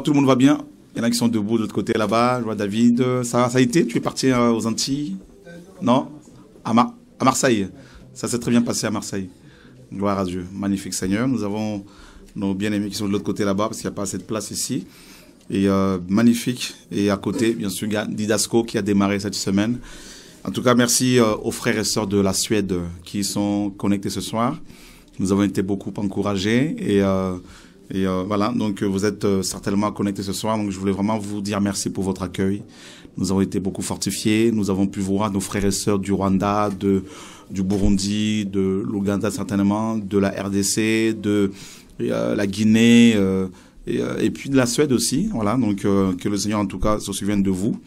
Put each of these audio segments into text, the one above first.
tout le monde va bien Il y en a qui sont debout de l'autre côté là-bas. Je vois David. Ça, ça a été Tu es parti euh, aux Antilles Non à, Marseille. Ça s'est très bien passé à Marseille. Gloire à Dieu. Magnifique Seigneur. Nous avons nos bien-aimés qui sont de l'autre côté là-bas parce qu'il n'y a pas assez de place ici. Et euh, magnifique. Et à côté, bien sûr, Didasco qui a démarré cette semaine. En tout cas, merci euh, aux frères et sœurs de la Suède qui sont connectés ce soir. Nous avons été beaucoup encouragés et et euh, voilà, donc euh, vous êtes euh, certainement connectés ce soir. Donc je voulais vraiment vous dire merci pour votre accueil. Nous avons été beaucoup fortifiés. Nous avons pu voir nos frères et sœurs du Rwanda, de du Burundi, de l'Ouganda certainement, de la RDC, de la Guinée et, et, puis de la Suède aussi. Voilà, donc que le Seigneur en tout cas se souvienne de vous.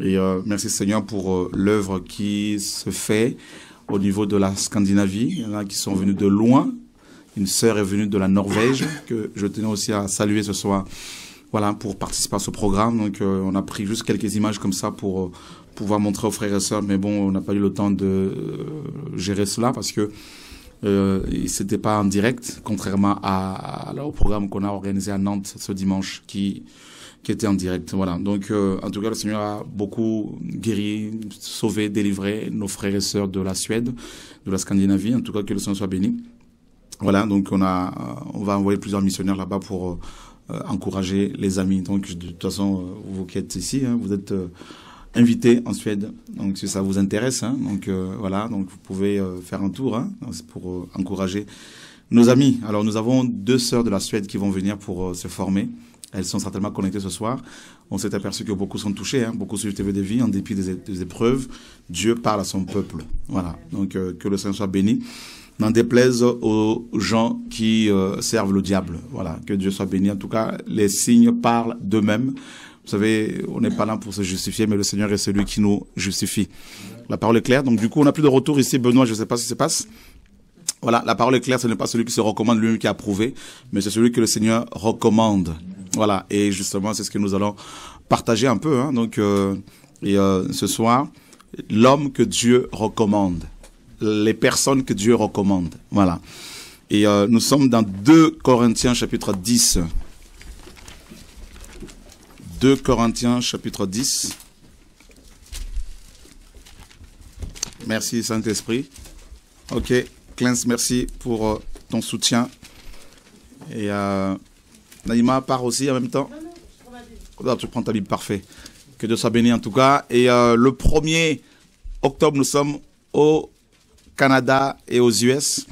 Et merci Seigneur pour l'œuvre qui se fait au niveau de la Scandinavie. Il y en a qui sont venus de loin une sœur est venue de la Norvège, que je tenais aussi à saluer ce soir, voilà, pour participer à ce programme. Donc, euh, on a pris juste quelques images comme ça pour euh, pouvoir montrer aux frères et sœurs, mais bon, on n'a pas eu le temps de euh, gérer cela parce que euh, c'était pas en direct, contrairement à, au programme qu'on a organisé à Nantes ce dimanche, qui qui était en direct. Voilà. Donc, en tout cas, le Seigneur a beaucoup guéri, sauvé, délivré nos frères et sœurs de la Suède, de la Scandinavie. En tout cas, que le Seigneur soit béni. Voilà, donc on a, euh, on va envoyer plusieurs missionnaires là-bas pour euh, encourager les amis. Donc de toute façon, euh, vous qui êtes ici, hein, vous êtes invités en Suède. Donc si ça vous intéresse, hein, donc voilà, donc vous pouvez faire un tour hein, pour encourager nos amis. Alors nous avons deux sœurs de la Suède qui vont venir pour se former. Elles sont certainement connectées ce soir. On s'est aperçu que beaucoup sont touchés, hein, beaucoup sur TV des vie en dépit des, épreuves. Dieu parle à son peuple. Voilà. Donc que le Saint soit béni n'en déplaise aux gens qui euh, servent le diable. Voilà, que Dieu soit béni. En tout cas, les signes parlent d'eux-mêmes. Vous savez, on n'est pas là pour se justifier, mais le Seigneur est celui qui nous justifie. La parole est claire. Donc du coup, on n'a plus de retour ici. Benoît, je ne sais pas ce qui se passe. Voilà, la parole est claire. Ce n'est pas celui qui se recommande lui-même qui a approuvé, mais c'est celui que le Seigneur recommande. Voilà, et justement, c'est ce que nous allons partager un peu. Hein. Donc, euh, et euh, ce soir, l'homme que Dieu recommande les personnes que Dieu recommande. Voilà. Et euh, nous sommes dans 2 Corinthiens chapitre 10. 2 Corinthiens chapitre 10. Merci Saint-Esprit. Ok, Clins, merci pour euh, ton soutien. Et euh, Naïma part aussi en même temps. Non, ah, tu prends ta Bible, parfait. Que Dieu soit béni en tout cas. Et euh, le 1er octobre, nous sommes au Canada et aux US.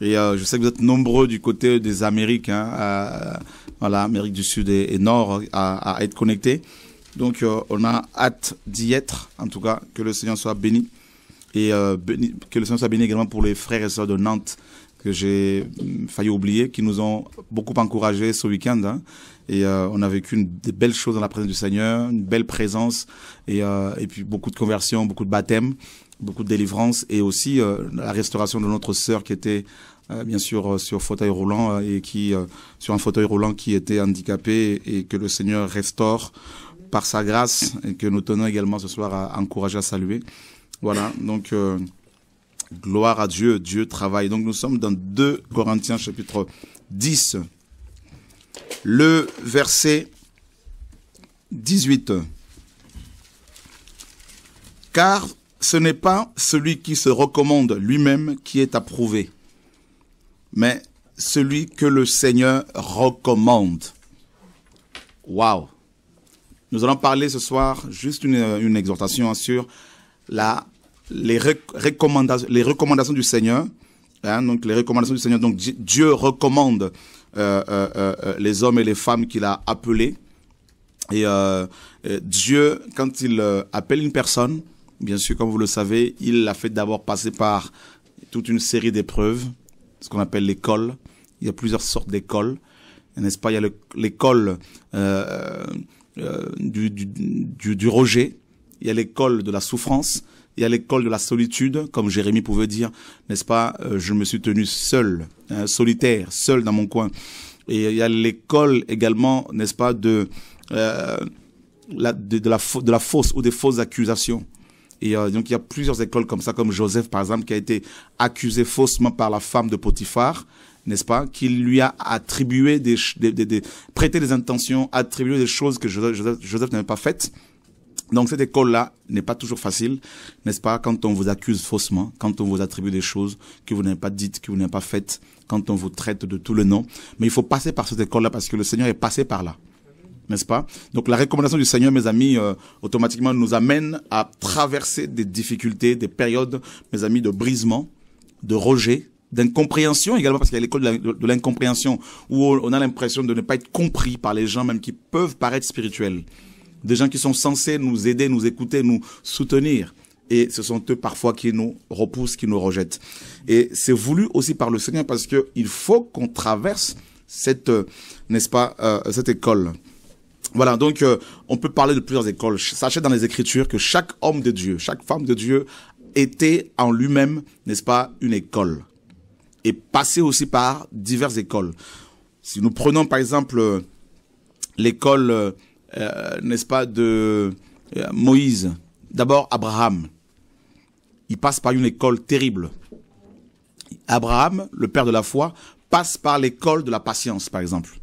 Et euh, je sais que vous êtes nombreux du côté des Amériques, à, euh, voilà, Amérique du Sud et, Nord, à, être connectés. Donc euh, on a hâte d'y être, en tout cas, que le Seigneur soit béni. Et que le Seigneur soit béni également pour les frères et sœurs de Nantes, que j'ai mm, failli oublier, qui nous ont beaucoup encouragés ce week-end. Hein. Et on a vécu des belles choses dans la présence du Seigneur, une belle présence, et, et puis beaucoup de conversions, beaucoup de baptêmes beaucoup de délivrance et aussi euh, la restauration de notre sœur qui était euh, bien sûr euh, sur fauteuil roulant et qui sur un fauteuil roulant qui était handicapé et que le Seigneur restaure par sa grâce et que nous tenons également ce soir à encourager à saluer. Voilà, donc gloire à Dieu, Dieu travaille. Donc nous sommes dans 2 Corinthiens chapitre 10, le verset 18. Car ce n'est pas celui qui se recommande lui-même qui est approuvé, mais celui que le Seigneur recommande. Waouh! Nous allons parler ce soir, juste une, exhortation hein, sur la, les, recommandations, les recommandations du Seigneur. Hein, donc, les recommandations du Seigneur. Donc, Dieu recommande euh, euh, euh, les hommes et les femmes qu'il a appelés. Et Dieu, quand il appelle une personne, Bien sûr, comme vous le savez, il a fait d'abord passer par toute une série d'épreuves, ce qu'on appelle l'école. Il y a plusieurs sortes d'écoles, n'est-ce pas Il y a l'école euh, euh, du, rejet, il y a l'école de la souffrance, il y a l'école de la solitude, comme Jérémie pouvait dire, n'est-ce pas euh, Je me suis tenu seul, hein, solitaire, seul dans mon coin. Et il y a l'école également, n'est-ce pas, de, de la fausse ou des fausses accusations. Et euh, donc il y a plusieurs écoles comme ça, comme Joseph par exemple, qui a été accusé faussement par la femme de Potiphar, n'est-ce pas, qui lui a attribué des, des, des, des, prêté des intentions, attribué des choses que Joseph, Joseph n'avait pas faites. Donc cette école-là n'est pas toujours facile, n'est-ce pas, quand on vous accuse faussement, quand on vous attribue des choses que vous n'avez pas dites, que vous n'avez pas faites, quand on vous traite de tout le nom. Mais il faut passer par cette école-là parce que le Seigneur est passé par là n'est-ce pas Donc la recommandation du Seigneur, mes amis, euh, automatiquement nous amène à traverser des difficultés, des périodes, mes amis, de brisement, de rejet, d'incompréhension également, parce qu'il y a l'école de l'incompréhension, où on a l'impression de ne pas être compris par les gens même qui peuvent paraître spirituels, des gens qui sont censés nous aider, nous écouter, nous soutenir. Et ce sont eux parfois qui nous repoussent, qui nous rejettent. Et c'est voulu aussi par le Seigneur parce qu'il faut qu'on traverse cette, euh, n'est-ce pas, euh, cette école. Voilà, donc euh, on peut parler de plusieurs écoles. Sachez dans les Écritures que chaque homme de Dieu, chaque femme de Dieu était en lui-même, n'est-ce pas, une école. Et passait aussi par diverses écoles. Si nous prenons par exemple euh, l'école, euh, n'est-ce pas, de Moïse, d'abord Abraham, il passe par une école terrible. Abraham, le père de la foi, passe par l'école de la patience, par exemple.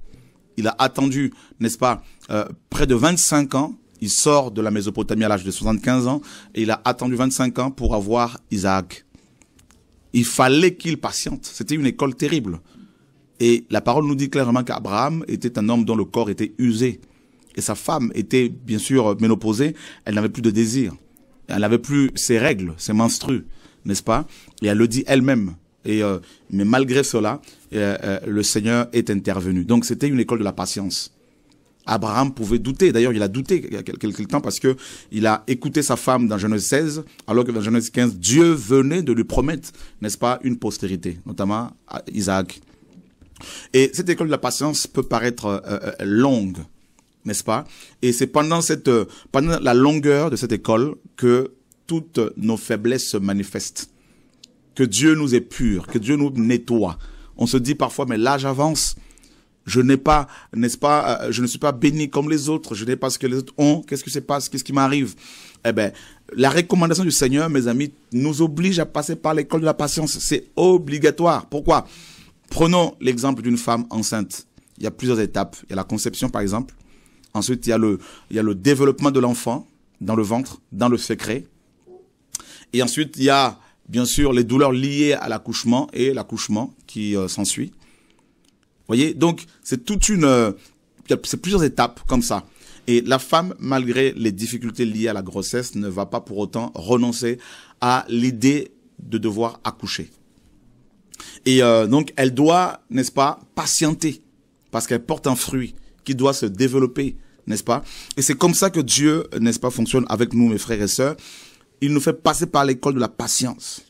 Il a attendu, n'est-ce pas, euh, près de 25 ans. Il sort de la Mésopotamie à l'âge de 75 ans et il a attendu 25 ans pour avoir Isaac. Il fallait qu'il patiente. C'était une école terrible. Et la parole nous dit clairement qu'Abraham était un homme dont le corps était usé. Et sa femme était bien sûr ménopausée. Elle n'avait plus de désir. Elle n'avait plus ses règles, ses menstrues, n'est-ce pas Et elle le dit elle-même. Et euh, mais malgré cela, euh, le Seigneur est intervenu. Donc c'était une école de la patience. Abraham pouvait douter. D'ailleurs, il a douté il y a quelques temps parce que il a écouté sa femme dans Genèse 16, alors que dans Genèse 15, Dieu venait de lui promettre, n'est-ce pas, une postérité, notamment à Isaac. Et cette école de la patience peut paraître euh, euh, longue, n'est-ce pas Et c'est pendant cette, euh, la longueur de cette école que toutes nos faiblesses se manifestent, que Dieu nous est pur que Dieu nous nettoie. On se dit parfois, mais l'âge avance je n'ai pas, n'est-ce pas, euh, je ne suis pas béni comme les autres. Je n'ai pas ce que les autres ont. Qu'est-ce qui se passe Qu'est-ce qui m'arrive Eh bien, la recommandation du Seigneur, mes amis, nous oblige à passer par l'école de la patience. C'est obligatoire. Pourquoi Prenons l'exemple d'une femme enceinte. Il y a plusieurs étapes. Il y a la conception, par exemple. Ensuite, il y a le, il y a le développement de l'enfant dans le ventre, dans le secret. Et ensuite, il y a bien sûr les douleurs liées à l'accouchement et l'accouchement qui euh, s'ensuit voyez Donc, c'est toute une... Euh, c'est plusieurs étapes comme ça. Et la femme, malgré les difficultés liées à la grossesse, ne va pas pour autant renoncer à l'idée de devoir accoucher. Et euh, donc, elle doit, n'est-ce pas, patienter, parce qu'elle porte un fruit qui doit se développer, n'est-ce pas Et c'est comme ça que Dieu, n'est-ce pas, fonctionne avec nous, mes frères et sœurs. Il nous fait passer par l'école de la patience.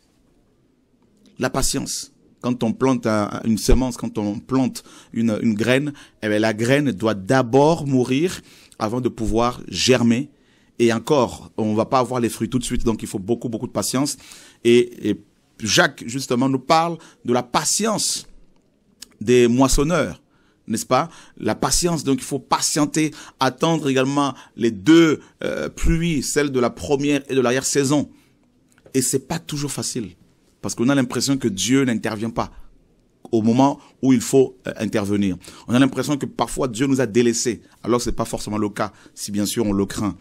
La patience. Quand on plante une semence, quand on plante une, graine, eh la graine doit d'abord mourir avant de pouvoir germer. Et encore, on va pas avoir les fruits tout de suite, donc il faut beaucoup, beaucoup de patience. Et, Jacques, justement, nous parle de la patience des moissonneurs n'est-ce pas La patience, donc il faut patienter, attendre également les deux euh, pluies, celles de la première et de l'arrière saison. Et c'est pas toujours facile. Parce qu'on a l'impression que Dieu n'intervient pas au moment où il faut euh, intervenir. On a l'impression que parfois Dieu nous a délaissés, alors ce n'est pas forcément le cas, si bien sûr on le craint.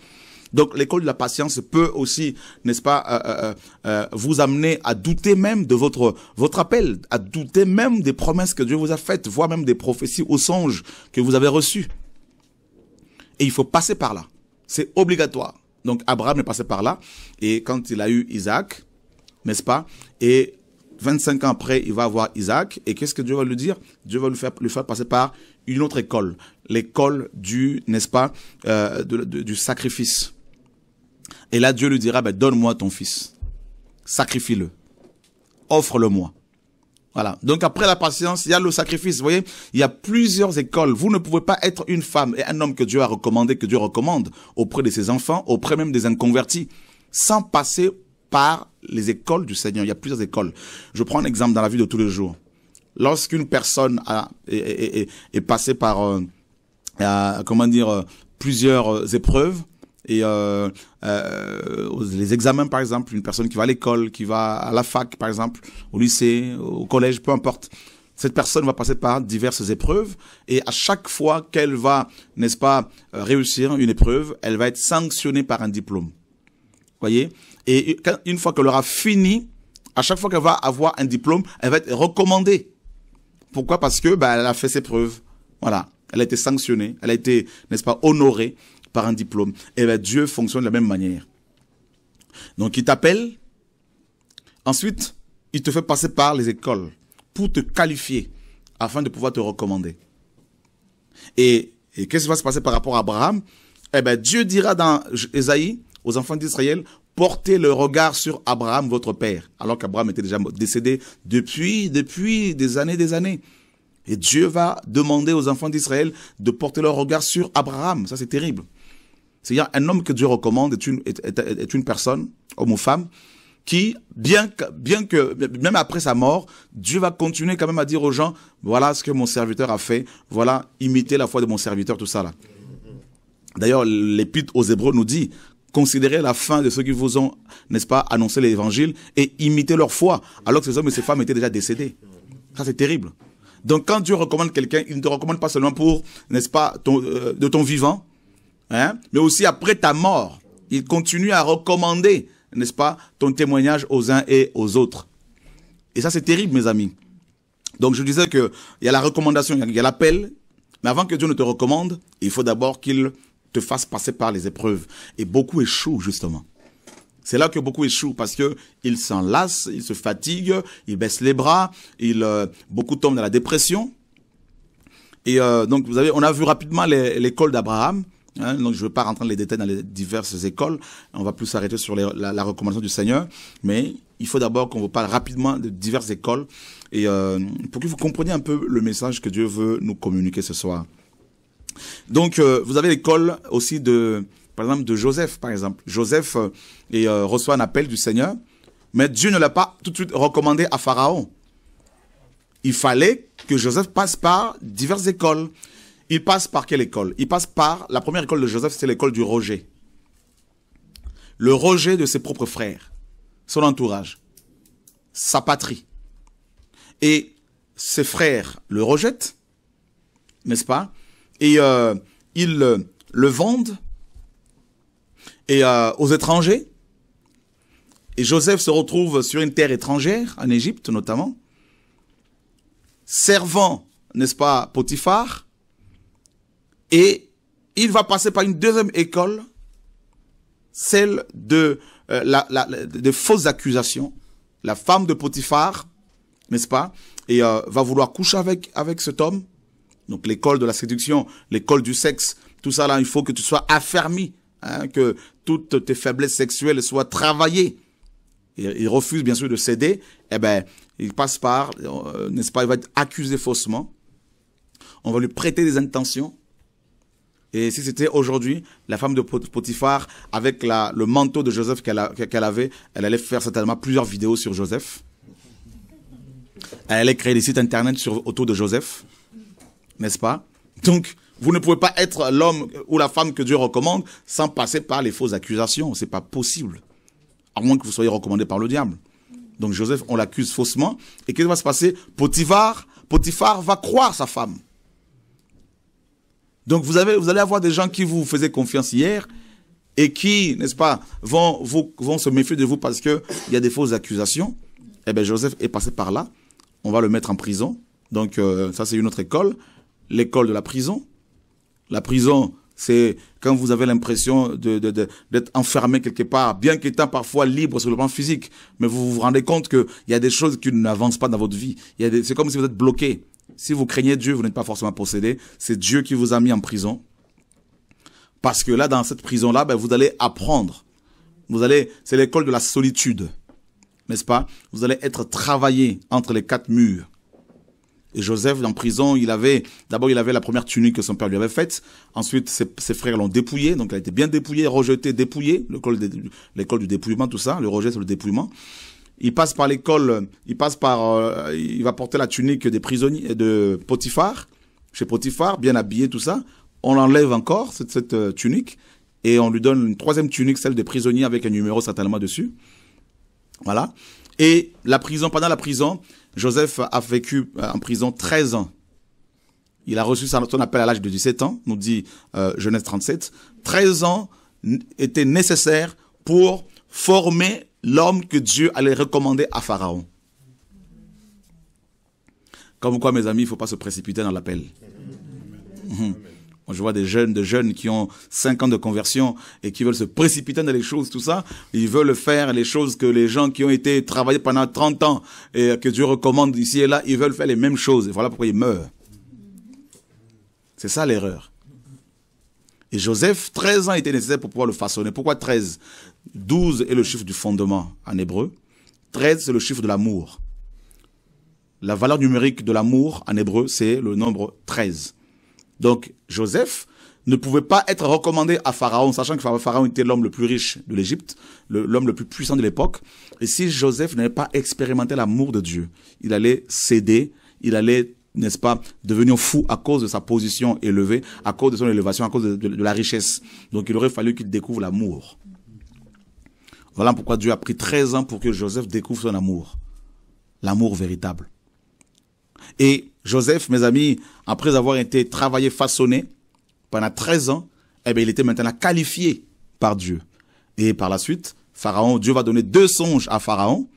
Donc l'école de la patience peut aussi, n'est-ce pas, euh, euh, vous amener à douter même de votre votre appel, à douter même des promesses que Dieu vous a faites, voire même des prophéties aux songes que vous avez reçues. Et il faut passer par là. C'est obligatoire. Donc Abraham est passé par là. Et quand il a eu Isaac, n'est-ce pas Et 25 ans après, il va avoir Isaac. Et qu'est-ce que Dieu va lui dire Dieu va lui faire, lui faire passer par une autre école, l'école du, n'est-ce pas, euh, du sacrifice. Et là, Dieu lui dira, ben, donne-moi ton fils, sacrifie-le, offre-le-moi. Voilà. Donc après la patience, il y a le sacrifice. Vous voyez, il y a plusieurs écoles. Vous ne pouvez pas être une femme et un homme que Dieu a recommandé, que Dieu recommande auprès de ses enfants, auprès même des inconvertis, sans passer par les écoles du Seigneur. Il y a plusieurs écoles. Je prends un exemple dans la vie de tous les jours. Lorsqu'une personne a, est, passée par, euh, comment dire, euh, plusieurs euh, épreuves, et les examens par exemple, une personne qui va à l'école, qui va à la fac par exemple, au lycée, au collège, peu importe. Cette personne va passer par diverses épreuves et à chaque fois qu'elle va, n'est-ce pas, réussir une épreuve, elle va être sanctionnée par un diplôme. Voyez, et une fois qu'elle aura fini, à chaque fois qu'elle va avoir un diplôme, elle va être recommandée. Pourquoi Parce que bah, elle a fait ses preuves. Voilà. Elle a été sanctionnée, elle a été, n'est-ce pas, honorée par un diplôme. Et bien, bah, Dieu fonctionne de la même manière. Donc, il t'appelle. Ensuite, il te fait passer par les écoles pour te qualifier afin de pouvoir te recommander. Et, qu'est-ce qui va se passer par rapport à Abraham Eh bien, Dieu dira dans Esaïe aux enfants d'Israël, portez le regard sur Abraham, votre père, alors qu'Abraham était déjà décédé depuis, depuis des années, des années. Et Dieu va demander aux enfants d'Israël de porter leur regard sur Abraham. Ça, c'est terrible. C'est-à-dire, un homme que Dieu recommande est une, est, une personne, homme ou femme, qui, bien, bien que, même après sa mort, Dieu va continuer quand même à dire aux gens, voilà ce que mon serviteur a fait, voilà, imiter la foi de mon serviteur, tout ça là. D'ailleurs, l'épître aux Hébreux nous dit, considérez la fin de ceux qui vous ont, n'est-ce pas, annoncé l'évangile et imiter leur foi, alors que ces hommes et ces femmes étaient déjà décédés. Ça, c'est terrible. Donc, quand Dieu recommande quelqu'un, il ne te recommande pas seulement pour, n'est-ce pas, ton, euh, de ton vivant, hein, mais aussi après ta mort. Il continue à recommander, n'est-ce pas, ton témoignage aux uns et aux autres. Et ça, c'est terrible, mes amis. Donc, je disais que il y a la recommandation, il y a l'appel, mais avant que Dieu ne te recommande, il faut d'abord qu'il te fasse passer par les épreuves. Et beaucoup échouent, justement. C'est là que beaucoup échouent parce que ils s'enlacent, ils se fatiguent, ils baissent les bras, ils, euh, beaucoup tombent dans la dépression. Et euh, donc, vous avez, on a vu rapidement l'école d'Abraham. Hein. donc, je ne veux pas rentrer dans les détails dans les diverses écoles. On va plus s'arrêter sur la, recommandation du Seigneur. Mais il faut d'abord qu'on vous parle rapidement de diverses écoles et euh, pour que vous compreniez un peu le message que Dieu veut nous communiquer ce soir. Donc, euh, vous avez l'école aussi de, par exemple, de Joseph, par exemple. Joseph euh, euh, reçoit un appel du Seigneur, mais Dieu ne l'a pas tout de suite recommandé à Pharaon. Il fallait que Joseph passe par diverses écoles. Il passe par quelle école Il passe par, la première école de Joseph, c'est l'école du rejet. Le rejet de ses propres frères, son entourage, sa patrie. Et ses frères le rejettent, n'est-ce pas et euh, ils euh, le, vendent et euh, aux étrangers. Et Joseph se retrouve sur une terre étrangère, en Égypte notamment, servant, n'est-ce pas, Potiphar, et il va passer par une deuxième école, celle de, euh, la, de fausses accusations. La femme de Potiphar, n'est-ce pas, et va vouloir coucher avec, avec cet homme, donc l'école de la séduction, l'école du sexe, tout ça là, il faut que tu sois affermi, hein, que toutes tes faiblesses sexuelles soient travaillées. il refuse bien sûr de céder, eh ben il passe par, euh, n'est-ce pas, il va être accusé faussement. On va lui prêter des intentions. Et si c'était aujourd'hui, la femme de Potiphar, avec le manteau de Joseph qu'elle avait, elle allait faire certainement plusieurs vidéos sur Joseph. Elle allait créer des sites internet sur, autour de Joseph n'est-ce pas Donc, vous ne pouvez pas être l'homme ou la femme que Dieu recommande sans passer par les fausses accusations. C'est pas possible. À moins que vous soyez recommandé par le diable. Donc Joseph, on l'accuse faussement. Et qu'est-ce qui va se passer Potiphar, Potiphar va croire sa femme. Donc vous, avez, vous allez avoir des gens qui vous faisaient confiance hier et qui, n'est-ce pas, vont, vont se méfier de vous parce qu'il y a des fausses accusations. Eh bien, Joseph est passé par là. On va le mettre en prison. Donc euh, ça, c'est une autre école l'école de la prison. La prison, c'est quand vous avez l'impression d'être enfermé quelque part, bien qu'étant parfois libre sur le plan physique, mais vous vous rendez compte qu'il y a des choses qui n'avancent pas dans votre vie. C'est comme si vous êtes bloqué. Si vous craignez Dieu, vous n'êtes pas forcément possédé. C'est Dieu qui vous a mis en prison. Parce que là, dans cette prison-là, ben, vous allez apprendre. Vous allez, c'est l'école de la solitude. N'est-ce pas? Vous allez être travaillé entre les quatre murs. Joseph, en prison, il avait, d'abord, il avait la première tunique que son père lui avait faite. Ensuite, ses, frères l'ont dépouillé. Donc, il a été bien dépouillé, rejeté, dépouillé. L'école, l'école du dépouillement, tout ça. Le rejet, sur le dépouillement. Il passe par l'école, il passe par, euh, il va porter la tunique des prisonniers, euh, de Potiphar, chez Potiphar, bien habillé, tout ça. On l'enlève encore, cette, euh, tunique. Et on lui donne une troisième tunique, celle des prisonniers, avec un numéro certainement dessus. Voilà. Et la prison, pendant la prison, Joseph a vécu euh, en prison 13 ans. Il a reçu son appel à l'âge de 17 ans, nous dit euh, Genèse 37. 13 ans étaient nécessaires pour former l'homme que Dieu allait recommander à Pharaon. Comme quoi, mes amis, il ne faut pas se précipiter dans l'appel je vois des jeunes, des jeunes qui ont cinq ans de conversion et qui veulent se précipiter dans les choses, tout ça. Ils veulent faire les choses que les gens qui ont été travaillés pendant 30 ans et que Dieu recommande ici et là, ils veulent faire les mêmes choses. Et voilà pourquoi ils meurent. C'est ça l'erreur. Et Joseph, 13 ans était nécessaire pour pouvoir le façonner. Pourquoi 13 12 est le chiffre du fondement en hébreu. 13, c'est le chiffre de l'amour. La valeur numérique de l'amour en hébreu, c'est le nombre 13. Donc Joseph ne pouvait pas être recommandé à Pharaon, sachant que Pharaon était l'homme le plus riche de l'Égypte, l'homme le plus puissant de l'époque. Et si Joseph n'avait pas expérimenté l'amour de Dieu, il allait céder, il allait n'est-ce pas, devenir fou à cause de sa position élevée, à cause de son élévation, à cause de, la richesse. Donc il aurait fallu qu'il découvre l'amour. Voilà pourquoi Dieu a pris 13 ans pour que Joseph découvre son amour, l'amour véritable. Et Joseph, mes amis, après avoir été travaillé, façonné pendant 13 ans, eh bien, il était maintenant qualifié par Dieu. Et par la suite, Pharaon, Dieu va donner deux songes à Pharaon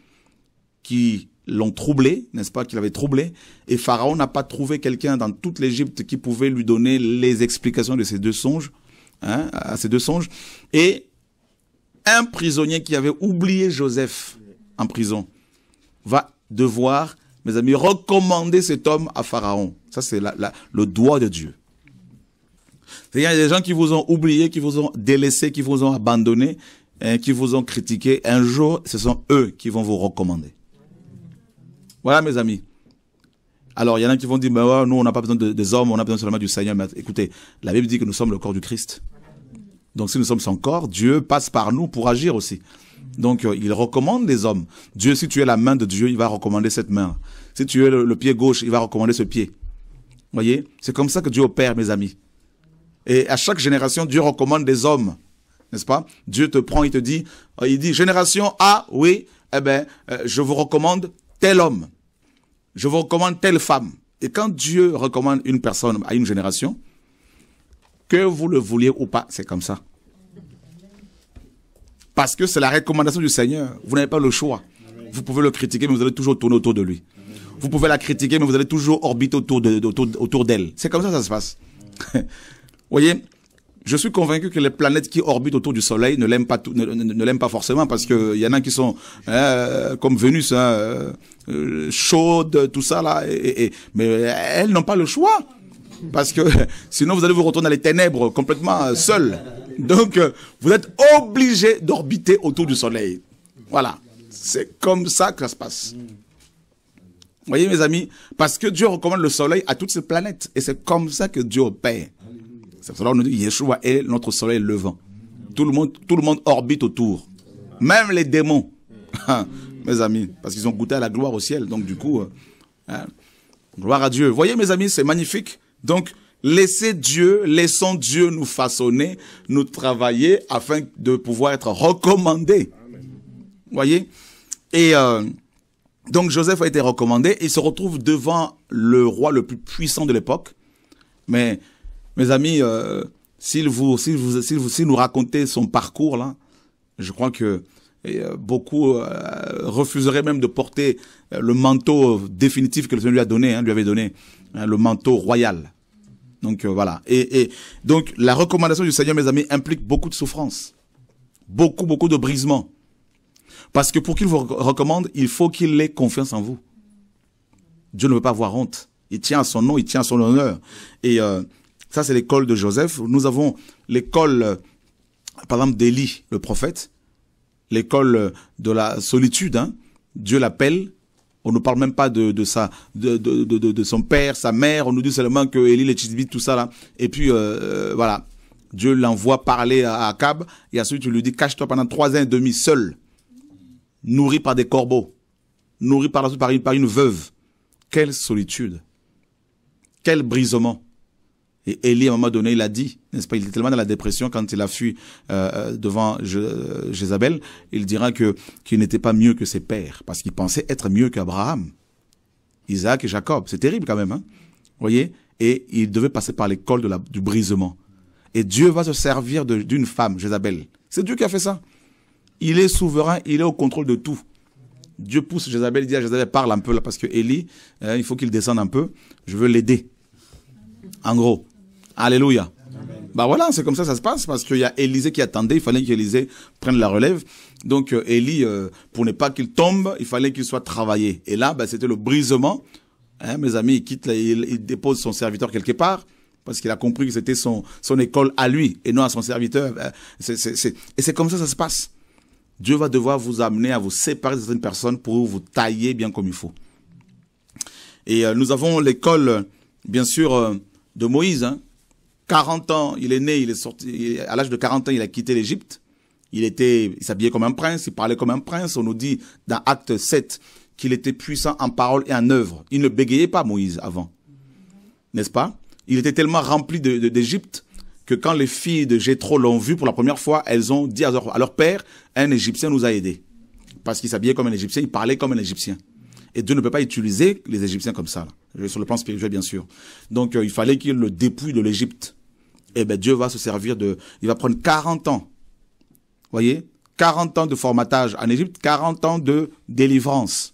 qui l'ont troublé, n'est-ce pas, qu'il avait troublé. Et Pharaon n'a pas trouvé quelqu'un dans toute l'Égypte qui pouvait lui donner les explications de ces deux songes, hein, à ces deux songes. Et un prisonnier qui avait oublié Joseph en prison va devoir mes amis, recommandez cet homme à Pharaon. Ça, c'est le doigt de Dieu. Il y a des gens qui vous ont oublié, qui vous ont délaissé, qui vous ont abandonné, hein, qui vous ont critiqué. Un jour, ce sont eux qui vont vous recommander. Voilà, mes amis. Alors, il y en a qui vont dire, nous, on n'a pas besoin des hommes, on a besoin seulement du Seigneur. Mais écoutez, la Bible dit que nous sommes le corps du Christ. Donc, si nous sommes son corps, Dieu passe par nous pour agir aussi. Donc euh, il recommande les hommes. Dieu, si tu es la main de Dieu, il va recommander cette main. Si tu es le, pied gauche, il va recommander ce pied. Voyez, c'est comme ça que Dieu opère, mes amis. Et à chaque génération, Dieu recommande des hommes, n'est-ce pas Dieu te prend, il te dit, euh, il dit génération A, oui, eh ben, euh, je vous recommande tel homme, je vous recommande telle femme. Et quand Dieu recommande une personne à une génération, que vous le vouliez ou pas, c'est comme ça. Parce que c'est la recommandation du Seigneur. Vous n'avez pas le choix. Vous pouvez le critiquer, mais vous allez toujours tourner autour de lui. Vous pouvez la critiquer, mais vous allez toujours orbiter autour d'elle. De, autour, c'est comme ça que ça se passe. vous voyez, je suis convaincu que les planètes qui orbitent autour du Soleil ne l'aiment pas, ne, pas forcément parce qu'il y en a qui sont hein, euh, comme Vénus, hein, euh, euh, chaudes, tout ça là, et, mais elles n'ont pas le choix parce que sinon vous allez vous retourner dans les ténèbres complètement seul. seules. Donc, euh, vous êtes obligés d'orbiter autour du Soleil. Voilà. C'est comme ça que ça se passe. voyez, mes amis, parce que Dieu recommande le Soleil à toutes ces planètes. Et c'est comme ça que Dieu opère. C'est pour nous dit Yeshua est notre Soleil levant. Tout le monde, orbite autour. Même les démons. Ah, mes amis, parce qu'ils ont goûté à la gloire au ciel. Donc, du coup, euh, hein, gloire à Dieu. voyez, mes amis, c'est magnifique. Donc, Laissez Dieu, laissons Dieu nous façonner, nous travailler afin de pouvoir être recommandé. Vous voyez Et euh, donc Joseph a été recommandé, il se retrouve devant le roi le plus puissant de l'époque. Mais mes amis, euh, s'il vous, s'il vous, s'il vous, s'il nous racontait son parcours là, je crois que euh, beaucoup euh, refuseraient même de porter le manteau définitif que le Seigneur lui a donné, hein, lui avait donné, hein, le manteau royal. Donc euh, voilà. Et, et, donc la recommandation du Seigneur, mes amis, implique beaucoup de souffrance, beaucoup, beaucoup de brisement. Parce que pour qu'il vous recommande, il faut qu'il ait confiance en vous. Dieu ne veut pas avoir honte. Il tient à son nom, il tient à son honneur. Et euh, ça, c'est l'école de Joseph. Nous avons l'école, euh, par exemple, d'Élie, le prophète, l'école de la solitude. Hein. Dieu l'appelle, on ne parle même pas de, de de, son père, sa mère. On nous dit seulement que Élie, les Chizbites, tout ça là. Et puis euh, euh, voilà, Dieu l'envoie parler à Akab. Et ensuite, tu lui dis, cache-toi pendant trois ans et demi seul, nourri par des corbeaux, nourri par, par une veuve. Quelle solitude, quel brisement. Et Elie, à un moment donné, il a dit, n'est-ce pas, il était tellement dans la dépression quand il a fui euh, euh devant euh, Jézabel, il dira que qu'il n'était pas mieux que ses pères, parce qu'il pensait être mieux qu'Abraham, Isaac et Jacob. C'est terrible quand même, hein voyez Et il devait passer par l'école du brisement. Et Dieu va se servir d'une femme, Jézabel. C'est Dieu qui a fait ça. Il est souverain, il est au contrôle de tout. Dieu pousse Jézabel, il dit à Jézabel, parle un peu là, parce que Élie, hein, il faut qu'il descende un peu, je veux l'aider. En gros, Alléluia. Bah voilà, c'est comme ça ça se passe parce qu'il y a Élisée qui attendait, il fallait qu'Élisée prenne la relève. Donc euh, Élie, euh, pour ne pas qu'il tombe, il fallait qu'il soit travaillé. Et là, bah, c'était le brisement. Hein, mes amis, il quitte, il, dépose son serviteur quelque part parce qu'il a compris que c'était son, école à lui et non à son serviteur. Euh, et c'est comme ça ça se passe. Dieu va devoir vous amener à vous séparer de certaines personnes pour vous tailler bien comme il faut. Et nous avons l'école, bien sûr, de Moïse. Hein. 40 ans, il est né, il est sorti, à l'âge de 40 ans, il a quitté l'Égypte. Il était, il s'habillait comme un prince, il parlait comme un prince. On nous dit dans Acte 7 qu'il était puissant en parole et en œuvre. Il ne bégayait pas Moïse avant. N'est-ce pas? Il était tellement rempli d'Égypte que quand les filles de Jétro l'ont vu pour la première fois, elles ont dit à leur, père, un Égyptien nous a aidés. Parce qu'il s'habillait comme un Égyptien, il parlait comme un Égyptien. Et Dieu ne peut pas utiliser les Égyptiens comme ça, sur le plan spirituel bien sûr. Donc euh, il fallait qu'il le dépouille de l'Égypte et eh ben Dieu va se servir de... Il va prendre 40 ans. Voyez 40 ans de formatage en Égypte, 40 ans de délivrance.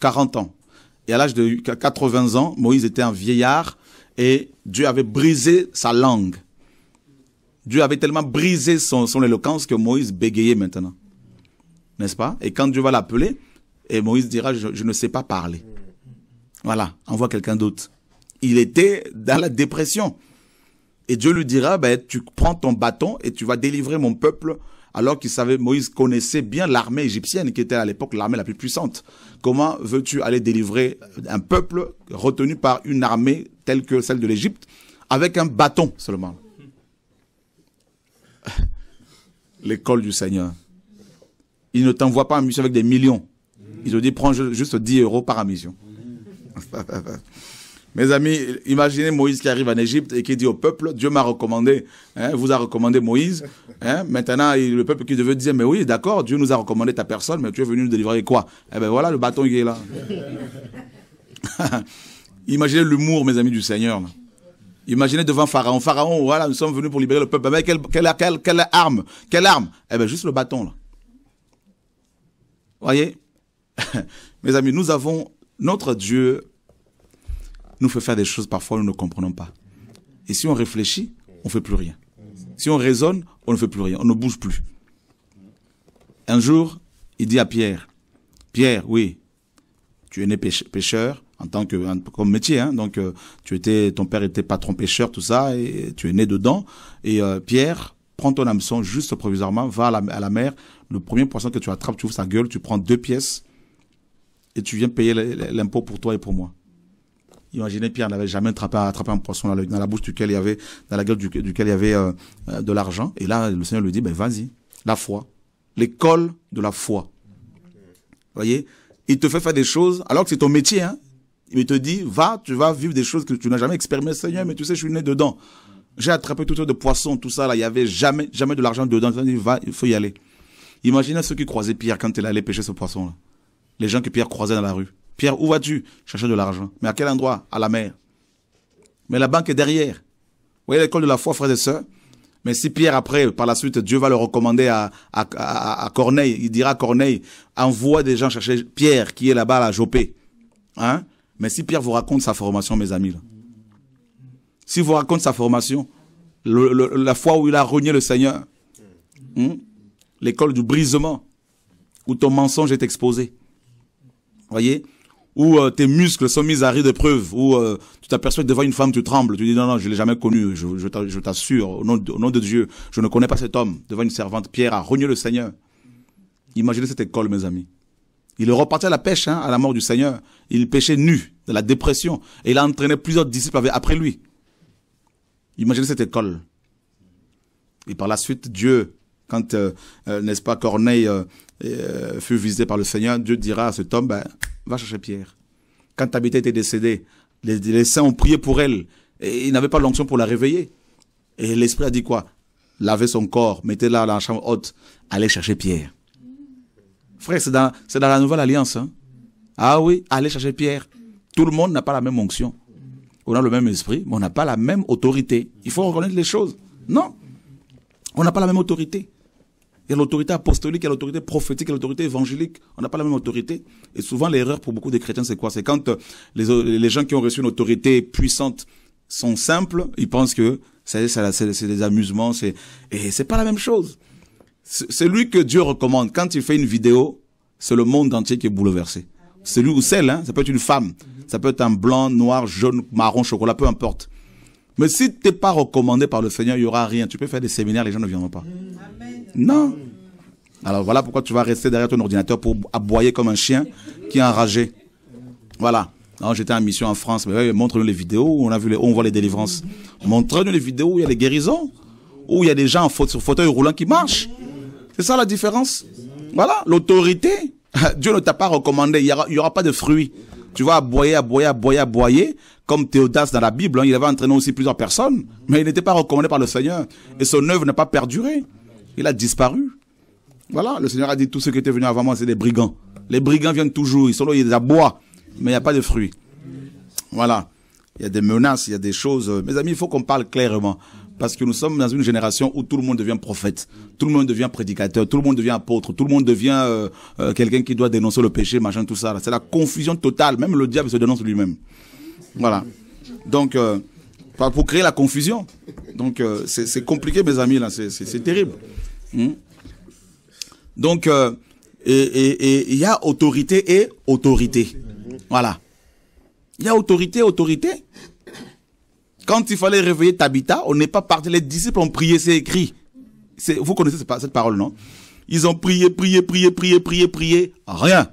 40 ans. Et à l'âge de 80 ans, Moïse était un vieillard et Dieu avait brisé sa langue. Dieu avait tellement brisé son, éloquence que Moïse bégayait maintenant. N'est-ce pas Et quand Dieu va l'appeler, et Moïse dira, je, je, ne sais pas parler. Voilà, envoie quelqu'un d'autre. Il était dans la dépression. Et Dieu lui dira, ben, tu prends ton bâton et tu vas délivrer mon peuple. Alors qu'il savait, Moïse connaissait bien l'armée égyptienne, qui était à l'époque l'armée la plus puissante. Comment veux-tu aller délivrer un peuple retenu par une armée telle que celle de l'Égypte, avec un bâton seulement L'école du Seigneur. Il ne t'envoie pas en mission avec des millions. Il te dit, prends juste 10 euros par mission. Mes amis, imaginez Moïse qui arrive en Égypte et qui dit au peuple, Dieu m'a recommandé, hein, vous a recommandé Moïse. Hein. maintenant, le peuple qui devait dire, mais oui, d'accord, Dieu nous a recommandé ta personne, mais tu es venu nous délivrer quoi Eh bien voilà, le bâton il est là. imaginez l'humour, mes amis du Seigneur. Imaginez devant Pharaon. Pharaon, voilà, nous sommes venus pour libérer le peuple. Mais quelle, quelle, arme Quelle arme Eh bien, juste le bâton, là. Voyez Mes amis, nous avons notre Dieu nous fait faire des choses parfois nous ne comprenons pas. Et si on réfléchit, on fait plus rien. Si on raisonne, on ne fait plus rien, on ne bouge plus. Un jour, il dit à Pierre, Pierre, oui, tu es né pêcheur en tant que comme métier, hein. donc euh, tu étais, ton père était patron pêcheur, tout ça, et tu es né dedans. Et euh, Pierre, prends ton hameçon juste provisoirement, va à la, à la, mer, le premier poisson que tu attrapes, tu ouvres sa gueule, tu prends deux pièces et tu viens payer l'impôt pour toi et pour moi. Imaginez Pierre n'avait jamais attrapé, un poisson dans, la bouche duquel il y avait, dans la gueule duquel il y avait euh, euh, de l'argent. Et là, le Seigneur lui dit, ben vas-y, la foi, l'école de la foi. Vous voyez, il te fait faire des choses, alors que c'est ton métier. Hein. Il te dit, va, tu vas vivre des choses que tu n'as jamais expérimentées, Seigneur, mais tu sais, je suis né dedans. J'ai attrapé tout sortes de poissons, tout ça, là, il n'y avait jamais, jamais de l'argent dedans. Il dit, va, il faut y aller. Imaginez ceux qui croisaient Pierre quand il allait pêcher ce poisson-là. Les gens que Pierre croisait dans la rue. Pierre, où vas-tu Chercher de l'argent. Mais à quel endroit À la mer. Mais la banque est derrière. Vous voyez l'école de la foi, frères et sœurs mais si Pierre, après, par la suite, Dieu va le recommander à, à, Corneille, il dira à Corneille, envoie des gens chercher Pierre qui est là-bas à Jopé. Hein? Mais si Pierre vous raconte sa formation, mes amis, là, si vous raconte sa formation, la fois où il a renié le Seigneur, hein? l'école du brisement, où ton mensonge est exposé, voyez où euh, tes muscles sont mis à rire de preuve, où euh, tu t'aperçois devant une femme, tu trembles, tu dis non, non, je l'ai jamais connu, je, t'assure, au, nom, de, Dieu, je ne connais pas cet homme, devant une servante, Pierre a renié le Seigneur. Imaginez cette école, mes amis. Il est reparti à la pêche, hein, à la mort du Seigneur. Il pêchait nu, de la dépression, et il a entraîné plusieurs disciples après lui. Imaginez cette école. Et par la suite, Dieu, quand, euh, n'est-ce pas, Corneille fut visité par le Seigneur, Dieu dira à cet homme, ben, va chercher Pierre. Quand Tabitha était décédée, les, saints ont prié pour elle et ils n'avaient pas l'onction pour la réveiller. Et l'esprit a dit quoi Lavez son corps, mettez-la dans la chambre haute, allez chercher Pierre. Frère, c'est dans, la nouvelle alliance. Hein. Ah oui, allez chercher Pierre. Tout le monde n'a pas la même onction. On a le même esprit, mais on n'a pas la même autorité. Il faut reconnaître les choses. Non. On n'a pas la même autorité. Il y a l'autorité apostolique, il y a l'autorité prophétique, il y a l'autorité évangélique. On n'a pas la même autorité. Et souvent, l'erreur pour beaucoup de chrétiens, c'est quoi C'est quand euh, euh, les, gens qui ont reçu une autorité puissante sont simples, ils pensent que c'est des amusements, c'est et c'est pas la même chose. C'est lui que Dieu recommande, quand il fait une vidéo, c'est le monde entier qui est bouleversé. C'est lui ou celle, hein, ça peut être une femme, ça peut être un blanc, noir, jaune, marron, chocolat, peu importe. Mais si tu n'es pas recommandé par le Seigneur, il n'y aura rien. Tu peux faire des séminaires, les gens ne viendront pas. Non. Alors voilà pourquoi tu vas rester derrière ton ordinateur pour aboyer comme un chien qui est enragé. Voilà. J'étais en mission en France, mais montre-nous les vidéos où on, a vu les, on voit les délivrances. Montre-nous les vidéos où il y a des guérisons, où il y a des gens en sur fauteuil roulant qui marchent. C'est ça la différence. Voilà, l'autorité. Dieu ne t'a pas recommandé, il n'y aura, aura, pas de fruits. Tu vois, aboyer, aboyer, aboyer, aboyer, comme Théodas dans la Bible, hein, il avait entraîné aussi plusieurs personnes, mais il n'était pas recommandé par le Seigneur. Et son œuvre n'a pas perduré. Il a disparu. Voilà, le Seigneur a dit, tous ceux qui étaient venus avant moi, c'est des brigands. Les brigands viennent toujours, ils sont là, ils aboient, mais il n'y a pas de fruits. Voilà. Il y a des menaces, il y a des choses. Mes amis, il faut qu'on parle clairement. Parce que nous sommes dans une génération où tout le monde devient prophète, tout le monde devient prédicateur, tout le monde devient apôtre, tout le monde devient euh, euh, quelqu'un qui doit dénoncer le péché, machin, tout ça. C'est la confusion totale. Même le diable se dénonce lui-même. Voilà. Donc, euh, pour créer la confusion. Donc, euh, c'est compliqué, mes amis, là. C'est terrible. Hmm? Donc, et il y a autorité et autorité. Voilà. Il y a autorité, autorité. Quand il fallait réveiller Tabitha, on n'est pas parti. Les disciples ont prié, c'est écrit. Vous connaissez cette parole, non Ils ont prié, prié, prié, prié, prié, prié. Rien.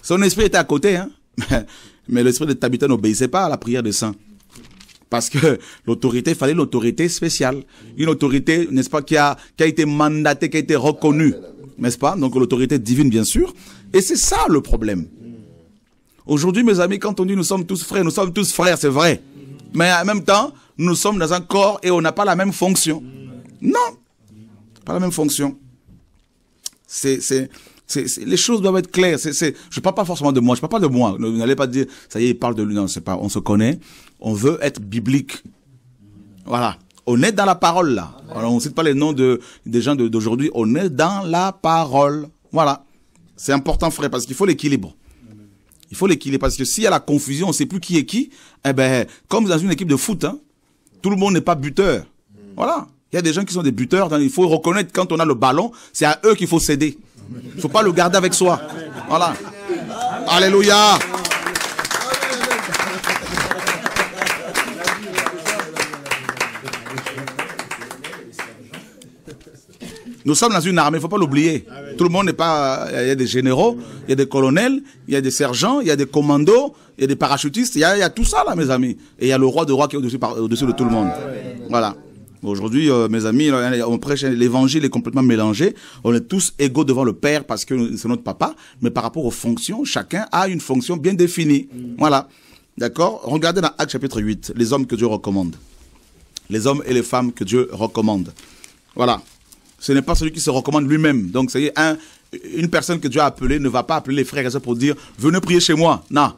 Son esprit était à côté, hein. Mais l'esprit de Tabitha n'obéissait pas à la prière des saints. Parce que l'autorité, il fallait l'autorité spéciale. Une autorité, n'est-ce pas, qui a, qui a été mandatée, qui a été reconnue. N'est-ce pas Donc l'autorité divine, bien sûr. Et c'est ça le problème. Aujourd'hui, mes amis, quand on dit nous sommes tous frères, nous sommes tous frères, c'est vrai. Mais en même temps, nous sommes dans un corps et on n'a pas la même fonction. Non, pas la même fonction. C'est, c'est, les choses doivent être claires. C'est, c'est, je parle pas forcément de moi. Je parle pas de moi. Vous n'allez pas dire, ça y est, il parle de lui. Non, c'est pas. On se connaît. On veut être biblique. Voilà. On est dans la parole là. Alors, on ne cite pas les noms de des gens d'aujourd'hui. on est dans la parole. Voilà. C'est important, frère, parce qu'il faut l'équilibre. Il faut l'équilibre parce que s'il y a la confusion, on ne sait plus qui est qui, eh ben, comme dans une équipe de foot, hein, tout le monde n'est pas buteur. Voilà. Il y a des gens qui sont des buteurs. Il faut reconnaître quand on a le ballon, c'est à eux qu'il faut céder. Il ne faut pas le garder avec soi. Voilà. Alléluia. Nous sommes dans une armée, il ne faut pas l'oublier. Ah tout le monde n'est pas... Il y a des généraux, il y a des colonels, il y a des sergents, il y a des commandos, il y a des parachutistes, il y a, tout ça là, mes amis. Et il y a le roi de roi qui est au-dessus au de tout le monde. Ah voilà. Aujourd'hui, euh, mes amis, on prêche l'évangile est complètement mélangé. On est tous égaux devant le Père parce que c'est notre papa. Mais par rapport aux fonctions, chacun a une fonction bien définie. Mm. Voilà. D'accord Regardez dans Acte chapitre 8, les hommes que Dieu recommande. Les hommes et les femmes que Dieu recommande. Voilà ce n'est pas celui qui se recommande lui-même. Donc, c'est un, une personne que Dieu a appelée ne va pas appeler les frères et sœurs pour dire venez prier chez moi. Non.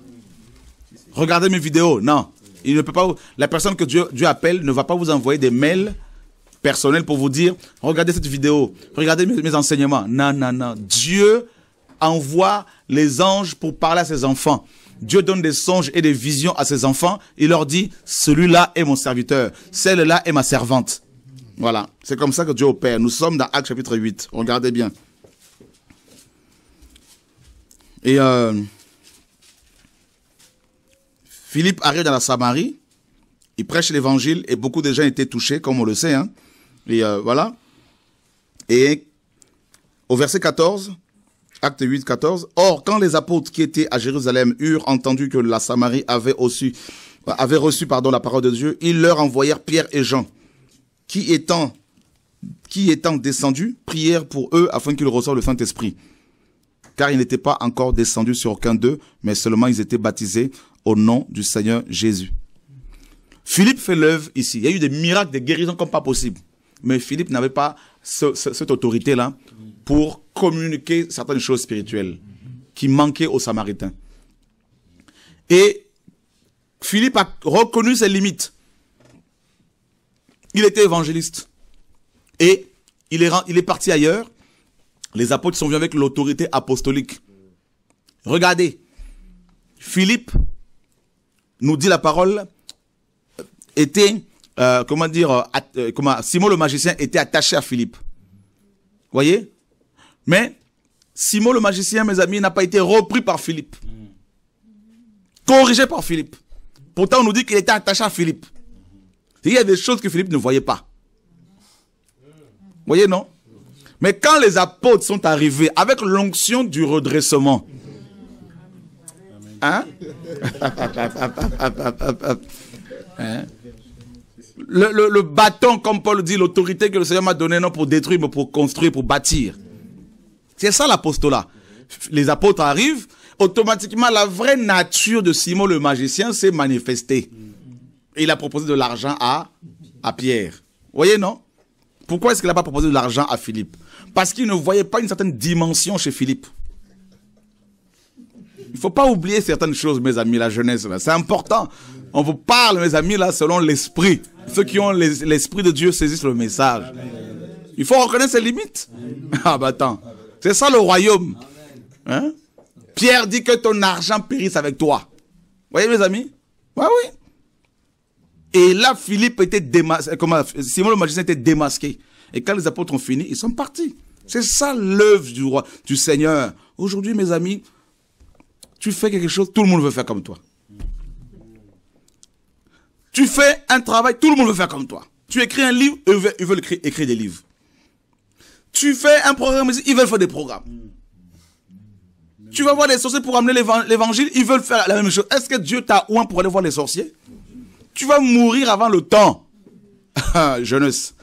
Regardez mes vidéos. Non. Il ne peut pas. La personne que Dieu, Dieu appelle ne va pas vous envoyer des mails personnels pour vous dire regardez cette vidéo, regardez mes, mes enseignements. Non, non, non. Dieu envoie les anges pour parler à ses enfants. Dieu donne des songes et des visions à ses enfants. Il leur dit celui-là est mon serviteur, celle-là est ma servante. Voilà, c'est comme ça que Dieu opère. Nous sommes dans Acte chapitre 8. Regardez bien. Et euh, Philippe arrive dans la Samarie, il prêche l'évangile et beaucoup de gens étaient touchés, comme on le sait. Hein. Et euh, voilà. Et au verset 14, acte 8, 14, Or, quand les apôtres qui étaient à Jérusalem eurent entendu que la Samarie avait reçu, avait reçu pardon, la parole de Dieu, ils leur envoyèrent Pierre et Jean qui étant, qui étant descendu, prièrent pour eux afin qu'ils reçoivent le Saint-Esprit. Car ils n'étaient pas encore descendus sur aucun d'eux, mais seulement ils étaient baptisés au nom du Seigneur Jésus. Philippe fait l'œuvre ici. Il y a eu des miracles, des guérisons comme pas possible. Mais Philippe n'avait pas cette autorité-là pour communiquer certaines choses spirituelles qui manquaient aux Samaritains. Et Philippe a reconnu ses limites. Il était évangéliste. Et il est, il est parti ailleurs. Les apôtres sont venus avec l'autorité apostolique. Regardez. Philippe, nous dit la parole, euh, était, euh, comment dire, euh, comment, Simon le magicien était attaché à Philippe. Voyez Mais Simon le magicien, mes amis, n'a pas été repris par Philippe. Corrigé par Philippe. Pourtant, on nous dit qu'il était attaché à Philippe. Il y a des choses que Philippe ne voyait pas. Vous voyez, non Mais quand les apôtres sont arrivés avec l'onction du redressement, hein? Le, le, bâton, comme Paul dit, l'autorité que le Seigneur m'a donnée, non pour détruire, mais pour construire, pour bâtir. C'est ça l'apostolat. Les apôtres arrivent, automatiquement, la vraie nature de Simon le magicien s'est manifestée il a proposé de l'argent à, à Pierre. Vous voyez, non Pourquoi est-ce qu'il n'a pas proposé de l'argent à Philippe Parce qu'il ne voyait pas une certaine dimension chez Philippe. Il ne faut pas oublier certaines choses, mes amis, la jeunesse, c'est important. On vous parle, mes amis, là, selon l'esprit. Ceux qui ont l'esprit de Dieu saisissent le message. Il faut reconnaître ses limites. Ah bah attends, c'est ça le royaume. Hein? Pierre dit que ton argent périsse avec toi. Vous voyez, mes amis bah, Oui, oui. Et là, Philippe était démasqué, Simon le magicien était démasqué. Et quand les apôtres ont fini, ils sont partis. C'est ça l'œuvre du roi, du Seigneur. Aujourd'hui, mes amis, tu fais quelque chose, tout le monde veut faire comme toi. Tu fais un travail, tout le monde veut faire comme toi. Tu écris un livre, ils veulent, écrire, des livres. Tu fais un programme, ils veulent faire des programmes. Tu vas voir les sorciers pour amener l'évangile, ils veulent faire la même chose. Est-ce que Dieu t'a oué pour aller voir les sorciers tu vas mourir avant le temps. Jeunesse.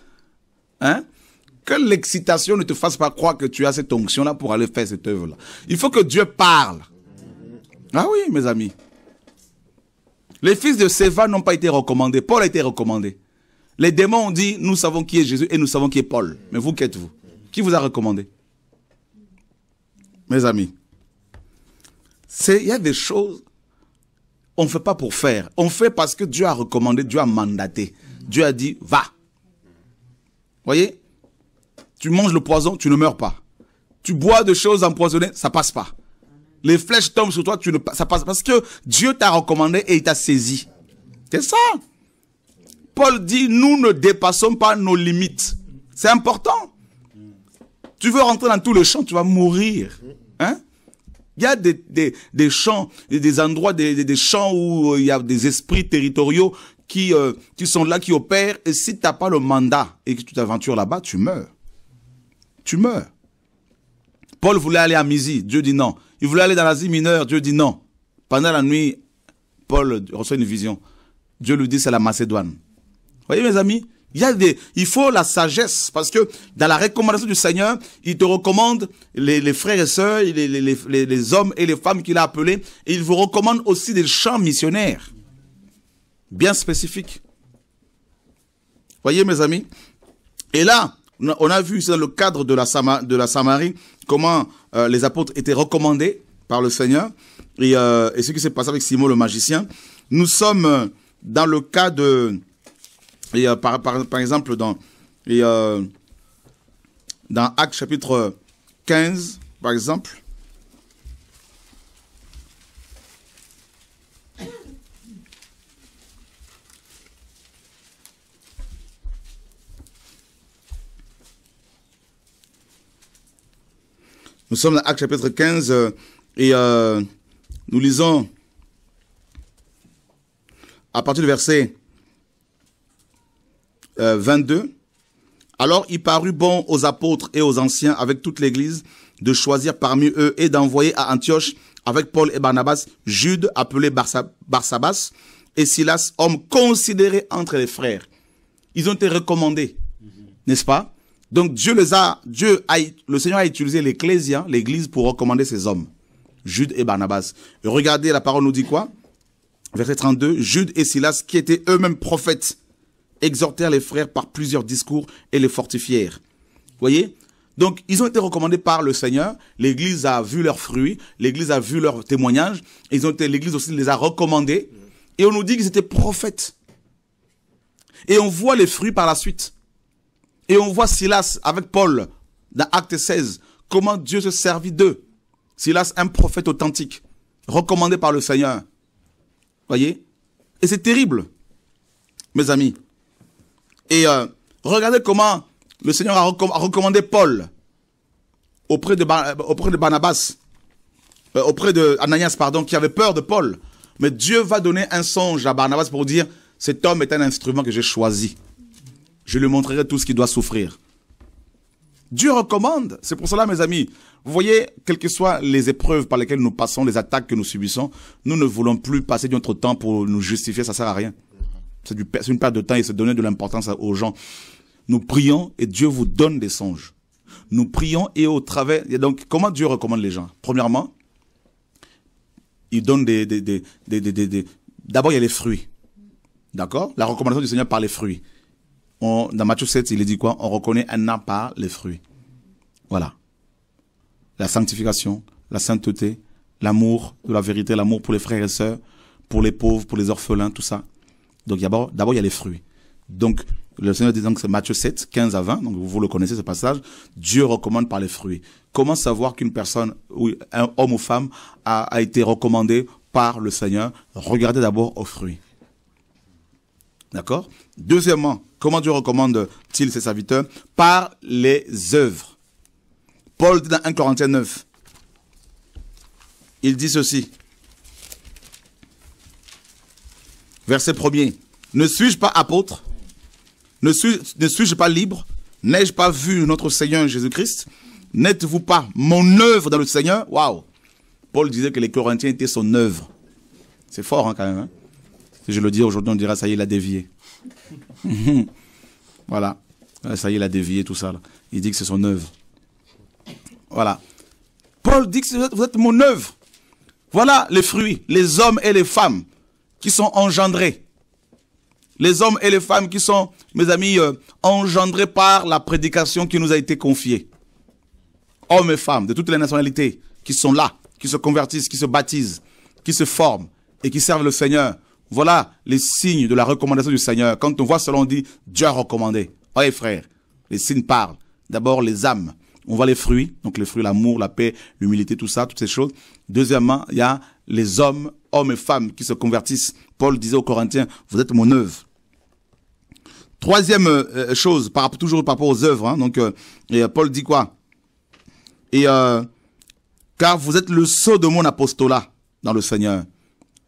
Hein? Que l'excitation ne te fasse pas croire que tu as cette onction-là pour aller faire cette œuvre-là. Il faut que Dieu parle. Ah oui, mes amis. Les fils de Séva n'ont pas été recommandés. Paul a été recommandé. Les démons ont dit, nous savons qui est Jésus et nous savons qui est Paul. Mais vous, quêtes vous Qui vous a recommandé Mes amis, il y a des choses on ne fait pas pour faire. On fait parce que Dieu a recommandé, Dieu a mandaté. Dieu a dit, va. Voyez Tu manges le poison, tu ne meurs pas. Tu bois des choses empoisonnées, ça passe pas. Les flèches tombent sur toi, tu ne, ça passe parce que Dieu t'a recommandé et il t'a saisi. C'est ça. Paul dit, nous ne dépassons pas nos limites. C'est important. Tu veux rentrer dans tout le champ, tu vas mourir. Hein? Il y a des, des, champs, des endroits, des, des champs où euh, il y a des esprits territoriaux qui, euh, qui sont là, qui opèrent. Et si tu n'as pas le mandat et que tu t'aventures là-bas, tu meurs. Tu meurs. Paul voulait aller à Misi, Dieu dit non. Il voulait aller dans l'Asie mineure, Dieu dit non. Pendant la nuit, Paul reçoit une vision. Dieu lui dit c'est la Macédoine. Voyez mes amis, il, faut la sagesse, parce que dans la recommandation du Seigneur, il te recommande les, frères et sœurs, les, hommes et les femmes qu'il a appelés, il vous recommande aussi des champs missionnaires, bien spécifiques. Voyez mes amis, et là, on a vu dans le cadre de la, Samarie comment euh, les apôtres étaient recommandés par le Seigneur, euh, et ce qui s'est passé avec Simon le magicien. Nous sommes euh, dans le cas de et euh, par, par, par, exemple, dans, et, euh, dans Actes chapitre 15, par exemple, Nous sommes dans Actes chapitre 15 euh, et nous lisons à partir du verset 22. Euh, Alors il parut bon aux apôtres et aux anciens avec toute l'Église de choisir parmi eux et d'envoyer à Antioche avec Paul et Barnabas Jude appelé Barsabas et Silas, homme considéré entre les frères. Ils ont été recommandés, mhm. n'est-ce pas Donc Dieu les a, Dieu a, le Seigneur a utilisé l'Église, l'Église pour recommander ces hommes, Jude et Barnabas. regardez, la parole nous dit quoi Verset 32, Jude et Silas qui étaient eux-mêmes prophètes exhortèrent les frères par plusieurs discours et les fortifièrent. Voyez Donc, ils ont été recommandés par le Seigneur. L'Église a vu leurs fruits, l'Église a vu leurs témoignages. Ils ont été, l'Église aussi les a recommandés. Et on nous dit qu'ils étaient prophètes. Et on voit les fruits par la suite. Et on voit Silas avec Paul dans Acte 16, comment Dieu se servit d'eux. Silas, un prophète authentique, recommandé par le Seigneur. Voyez Et c'est terrible, mes amis. Et euh, regardez comment le Seigneur a, recommandé Paul auprès de, auprès de Barnabas, euh, auprès de Ananias, pardon, qui avait peur de Paul. Mais Dieu va donner un songe à Barnabas pour dire, cet homme est un instrument que j'ai choisi. Je lui montrerai tout ce qu'il doit souffrir. Dieu recommande. C'est pour cela, mes amis, vous voyez, quelles que soient les épreuves par lesquelles nous passons, les attaques que nous subissons, nous ne voulons plus passer notre temps pour nous justifier, ça sert à rien. C'est une perte de temps et c'est donner de l'importance aux gens. Nous prions et Dieu vous donne des songes. Nous prions et au travers... donc, comment Dieu recommande les gens Premièrement, il donne des... D'abord, il y a les fruits. D'accord La recommandation du Seigneur par les fruits. dans Matthieu 7, il est dit quoi On reconnaît un n'a par les fruits. Voilà. La sanctification, la sainteté, l'amour de la vérité, l'amour pour les frères et sœurs, pour les pauvres, pour les orphelins, tout ça. Donc d'abord, il y a les fruits. Donc le Seigneur dit que c'est Matthieu 7, 15 à 20, donc vous le connaissez ce passage, Dieu recommande par les fruits. Comment savoir qu'une personne, ou un homme ou femme, a, a été recommandé par le Seigneur Regardez d'abord aux fruits. D'accord Deuxièmement, comment Dieu recommande-t-il ses serviteurs Par les œuvres. Paul dit dans 1 Corinthiens 9, il dit ceci, Verset 1 Ne suis-je pas apôtre Ne suis-je pas libre N'ai-je pas vu notre Seigneur Jésus-Christ N'êtes-vous pas mon œuvre dans le Seigneur Waouh Paul disait que les Corinthiens étaient son œuvre. C'est fort hein, quand même. Hein? si je le dis aujourd'hui, on dira ça y est, il a dévié. voilà. Euh, ça y est, il a dévié tout ça. Il dit que c'est son œuvre. Voilà. Paul dit que vous êtes mon œuvre. Voilà les fruits, les hommes et les femmes qui sont engendrés. Les hommes et les femmes qui sont, mes amis, euh, engendrés par la prédication qui nous a été confiée. Hommes et femmes de toutes les nationalités qui sont là, qui se convertissent, qui se baptisent, qui se forment et qui servent le Seigneur. Voilà les signes de la recommandation du Seigneur. Quand on voit cela, on dit Dieu a recommandé. Oui, frère, les signes parlent. D'abord, les âmes. On voit les fruits, donc les fruits, l'amour, la paix, l'humilité, tout ça, toutes ces choses. Deuxièmement, il y a les hommes hommes et femmes qui se convertissent. Paul disait aux Corinthiens, vous êtes mon œuvre. Troisième euh, chose, toujours par rapport aux œuvres, hein, donc euh, et euh, Paul dit quoi Et car vous êtes le sceau de mon apostolat dans le Seigneur.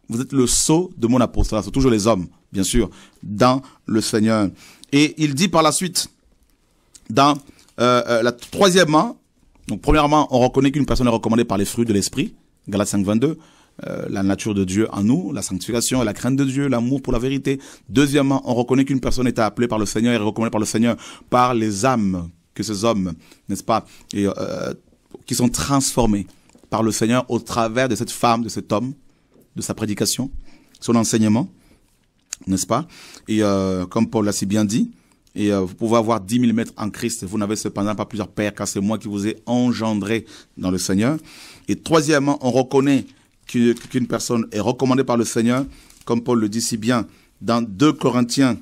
Vous êtes le sceau de mon apostolat, c'est toujours les hommes, bien sûr, dans le Seigneur. Et il dit par la suite, dans la troisièmement, hein, donc premièrement, on reconnaît qu'une personne est recommandée par les fruits de l'esprit, Galates 5, 22. Euh, la nature de Dieu en nous, la sanctification et la crainte de Dieu, l'amour pour la vérité. Deuxièmement, on reconnaît qu'une personne est appelée par le Seigneur et recommandée par le Seigneur par les âmes que ces hommes, n'est-ce pas, euh, qui sont transformés par le Seigneur au travers de cette femme, de cet homme, de sa prédication, son enseignement, n'est-ce pas Et euh, comme Paul l'a si bien dit, et vous pouvez avoir dix mille mètres en Christ, vous n'avez cependant pas plusieurs pères, car c'est moi qui vous ai engendré dans le Seigneur. Et troisièmement, on reconnaît qu'une personne est recommandée par le Seigneur, comme Paul le dit si bien dans 2 Corinthiens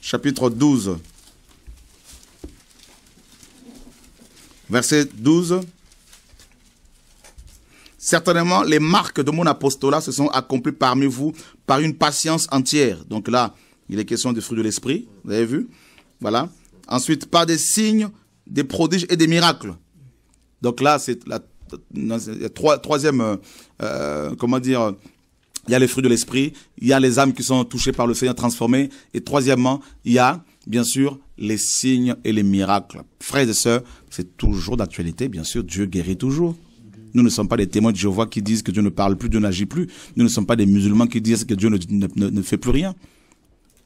chapitre 12, verset 12. Certainement, les marques de mon apostolat se sont accomplies parmi vous par une patience entière. Donc là, il est question des fruits de l'esprit, vous avez vu Voilà. Ensuite, par des signes, des prodiges et des miracles. Donc là, c'est la, troisième, euh, euh, comment dire, il y a les fruits de l'esprit, il y a les âmes qui sont touchées par le Seigneur, transformées, et troisièmement, il y a, bien sûr, les signes et les miracles. Frères et sœurs, c'est toujours d'actualité, bien sûr, Dieu guérit toujours. Nous ne sommes pas des témoins de Jéhovah qui disent que Dieu ne parle plus, Dieu n'agit plus. Nous ne sommes pas des musulmans qui disent que Dieu ne, fait plus rien.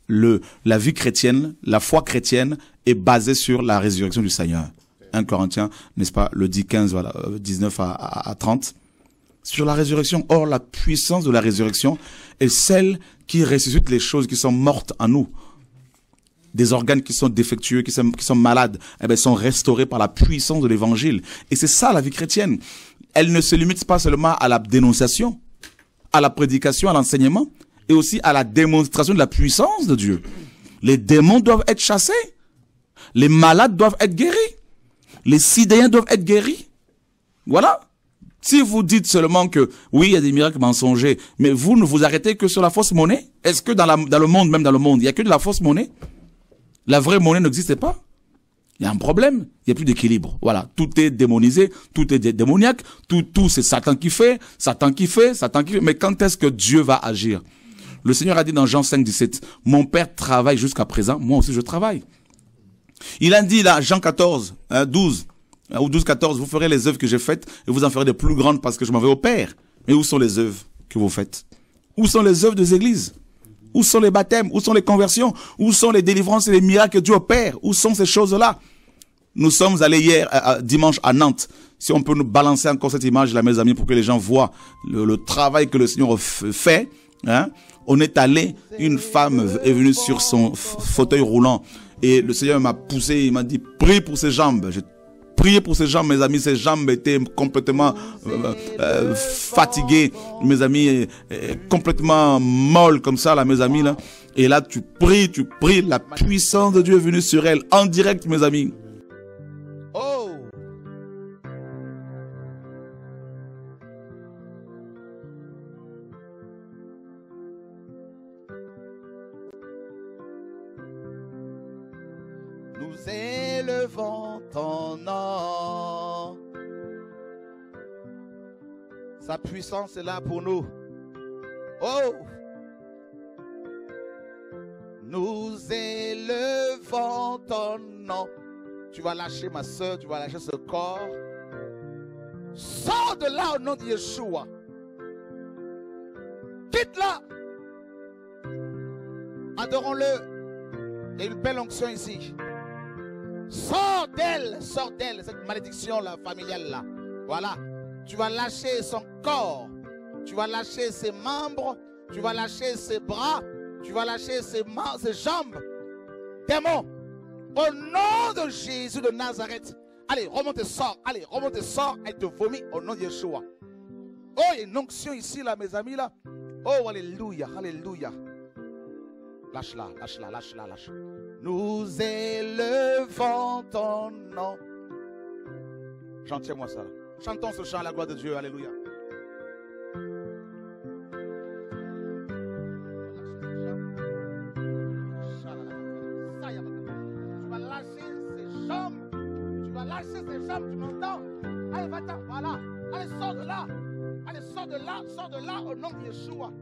Le, la vie chrétienne, la foi chrétienne est basée sur la résurrection du Seigneur. 1 Corinthiens, n'est-ce pas, le 10, 15, voilà, 19 euh, à, 30 sur la résurrection. Or, la puissance de la résurrection est celle qui ressuscite les choses qui sont mortes en nous. Des organes qui sont défectueux, qui sont, malades, eh bien, sont restaurés par la puissance de l'évangile. Et c'est ça la vie chrétienne. Elle ne se limite pas seulement à la dénonciation, à la prédication, à l'enseignement, et aussi à la démonstration de la puissance de Dieu. Les démons doivent être chassés. Les malades doivent être guéris les Sidéens doivent être guéris. Voilà. Si vous dites seulement que oui, il y a des miracles mensongers, mais vous ne vous arrêtez que sur la fausse monnaie, est-ce que dans, dans le monde, même dans le monde, il n'y a que de la fausse monnaie La vraie monnaie n'existe pas. Il y a un problème, il n'y a plus d'équilibre. Voilà, tout est démonisé, tout est démoniaque, tout, tout c'est Satan qui fait, Satan qui fait, Satan qui fait. Mais quand est-ce que Dieu va agir Le Seigneur a dit dans Jean 5, 17, Mon Père travaille jusqu'à présent, moi aussi je travaille. Il a dit là, Jean 14, 12, euh, euh, ou 12, 14, vous ferez les œuvres que j'ai faites et vous en ferez de plus grandes parce que je m'en vais au Père. Mais où sont les œuvres que vous faites Où sont les œuvres des églises Où sont les baptêmes Où sont les conversions Où sont les délivrances et les miracles que Dieu opère Où sont ces choses-là Nous sommes allés hier, euh, dimanche, à Nantes. Si on peut nous balancer encore cette image là, mes amis, pour que les gens voient le, travail que le Seigneur fait. Hein. on est allé, une femme est venue sur son fauteuil roulant et le Seigneur m'a poussé, il m'a dit, prie pour ses jambes. J'ai prié pour ses jambes, mes amis. Ses jambes étaient complètement euh, euh, fatiguées, mes amis, euh, complètement molles comme ça, là, mes amis. Là. Et là, tu pries, tu pries. La puissance de Dieu est venue sur elle en direct, mes amis. puissance est là pour nous. Oh! Nous élevons ton nom. Tu vas lâcher ma soeur, tu vas lâcher ce corps. Sors de là au nom de Yeshua. quitte là Adorons-le. Il y a une belle onction ici. Sors d'elle, sors d'elle, cette malédiction la familiale-là. Voilà. Tu vas lâcher son corps. Tu vas lâcher ses membres. Tu vas lâcher ses bras. Tu vas lâcher ses, jambes. Démon, au nom de Jésus de Nazareth, allez, remonte et sors. Allez, remonte et sors. Elle te vomit au nom de Yeshua. Oh, il y a une onction ici, là, mes amis, là. Oh, alléluia, alléluia. Lâche-la, lâche-la, lâche-la, lâche. Nous élevons ton nom. J'en tiens moi ça. Là. Chantons ce chant à la gloire de Dieu. Alléluia. Tu vas lâcher ses jambes. Tu vas lâcher ses jambes, tu m'entends Allez, va-t'en, voilà. Allez, sors de là. Allez, sors de là, sors de là au nom de Yeshua.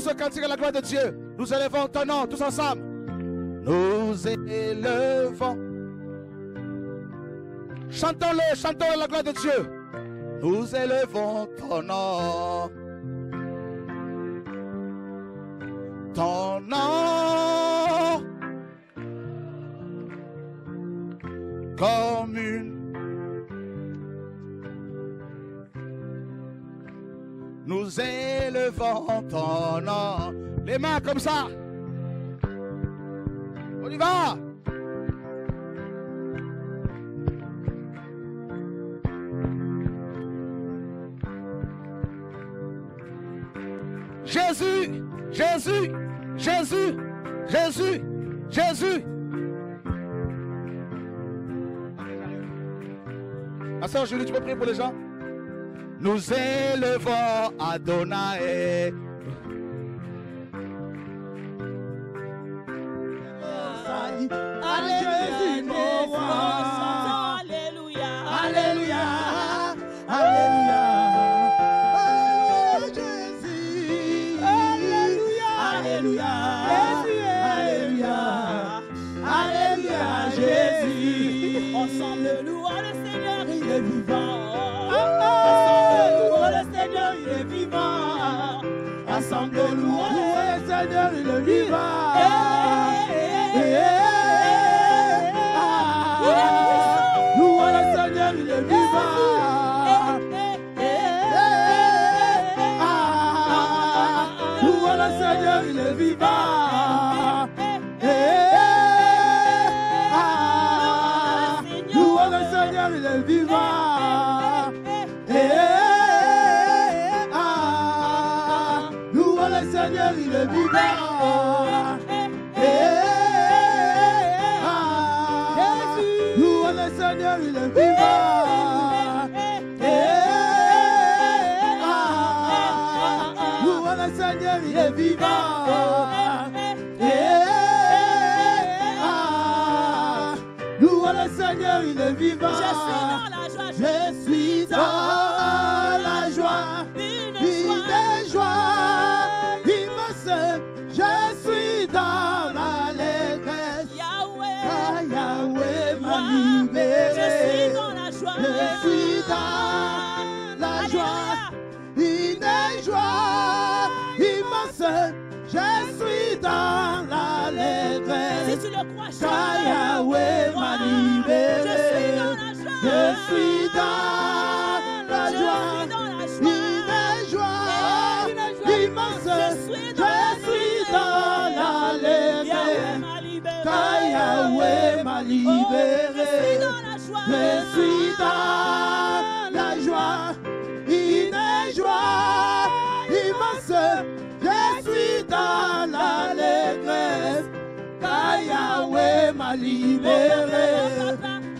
ce cantique à la gloire de Dieu. Nous élevons ton nom tous ensemble. Nous élevons. Chantons-le, chantons, la gloire de Dieu. Nous élevons ton nom. comme ça. On y va. Jésus, Jésus, Jésus, Jésus, Jésus. Ma soeur Julie, tu peux prier pour les gens Nous élevons Adonai. Alléluia. Alléluia, Jésus. Ensemble, nous le Seigneur, il est vivant. Ensemble, louons le Seigneur, il est vivant. Ensemble, nous oh, le Seigneur, je suis dans la joie, je suis une, la joie immense, je suis dans l'allégresse, Yahweh, Yahweh m'a libéré, je suis dans la joie, je suis dans la joie, une joie Il immense, je suis dans l'allégresse, si tu le crois, Yahweh m'a libéré. Je suis dans la joie, une joie immense, je suis dans la lèvre, m'a libéré, oh, je suis dans la joie, une joie immense, je suis dans l'allégresse, car Yahweh m'a libéré.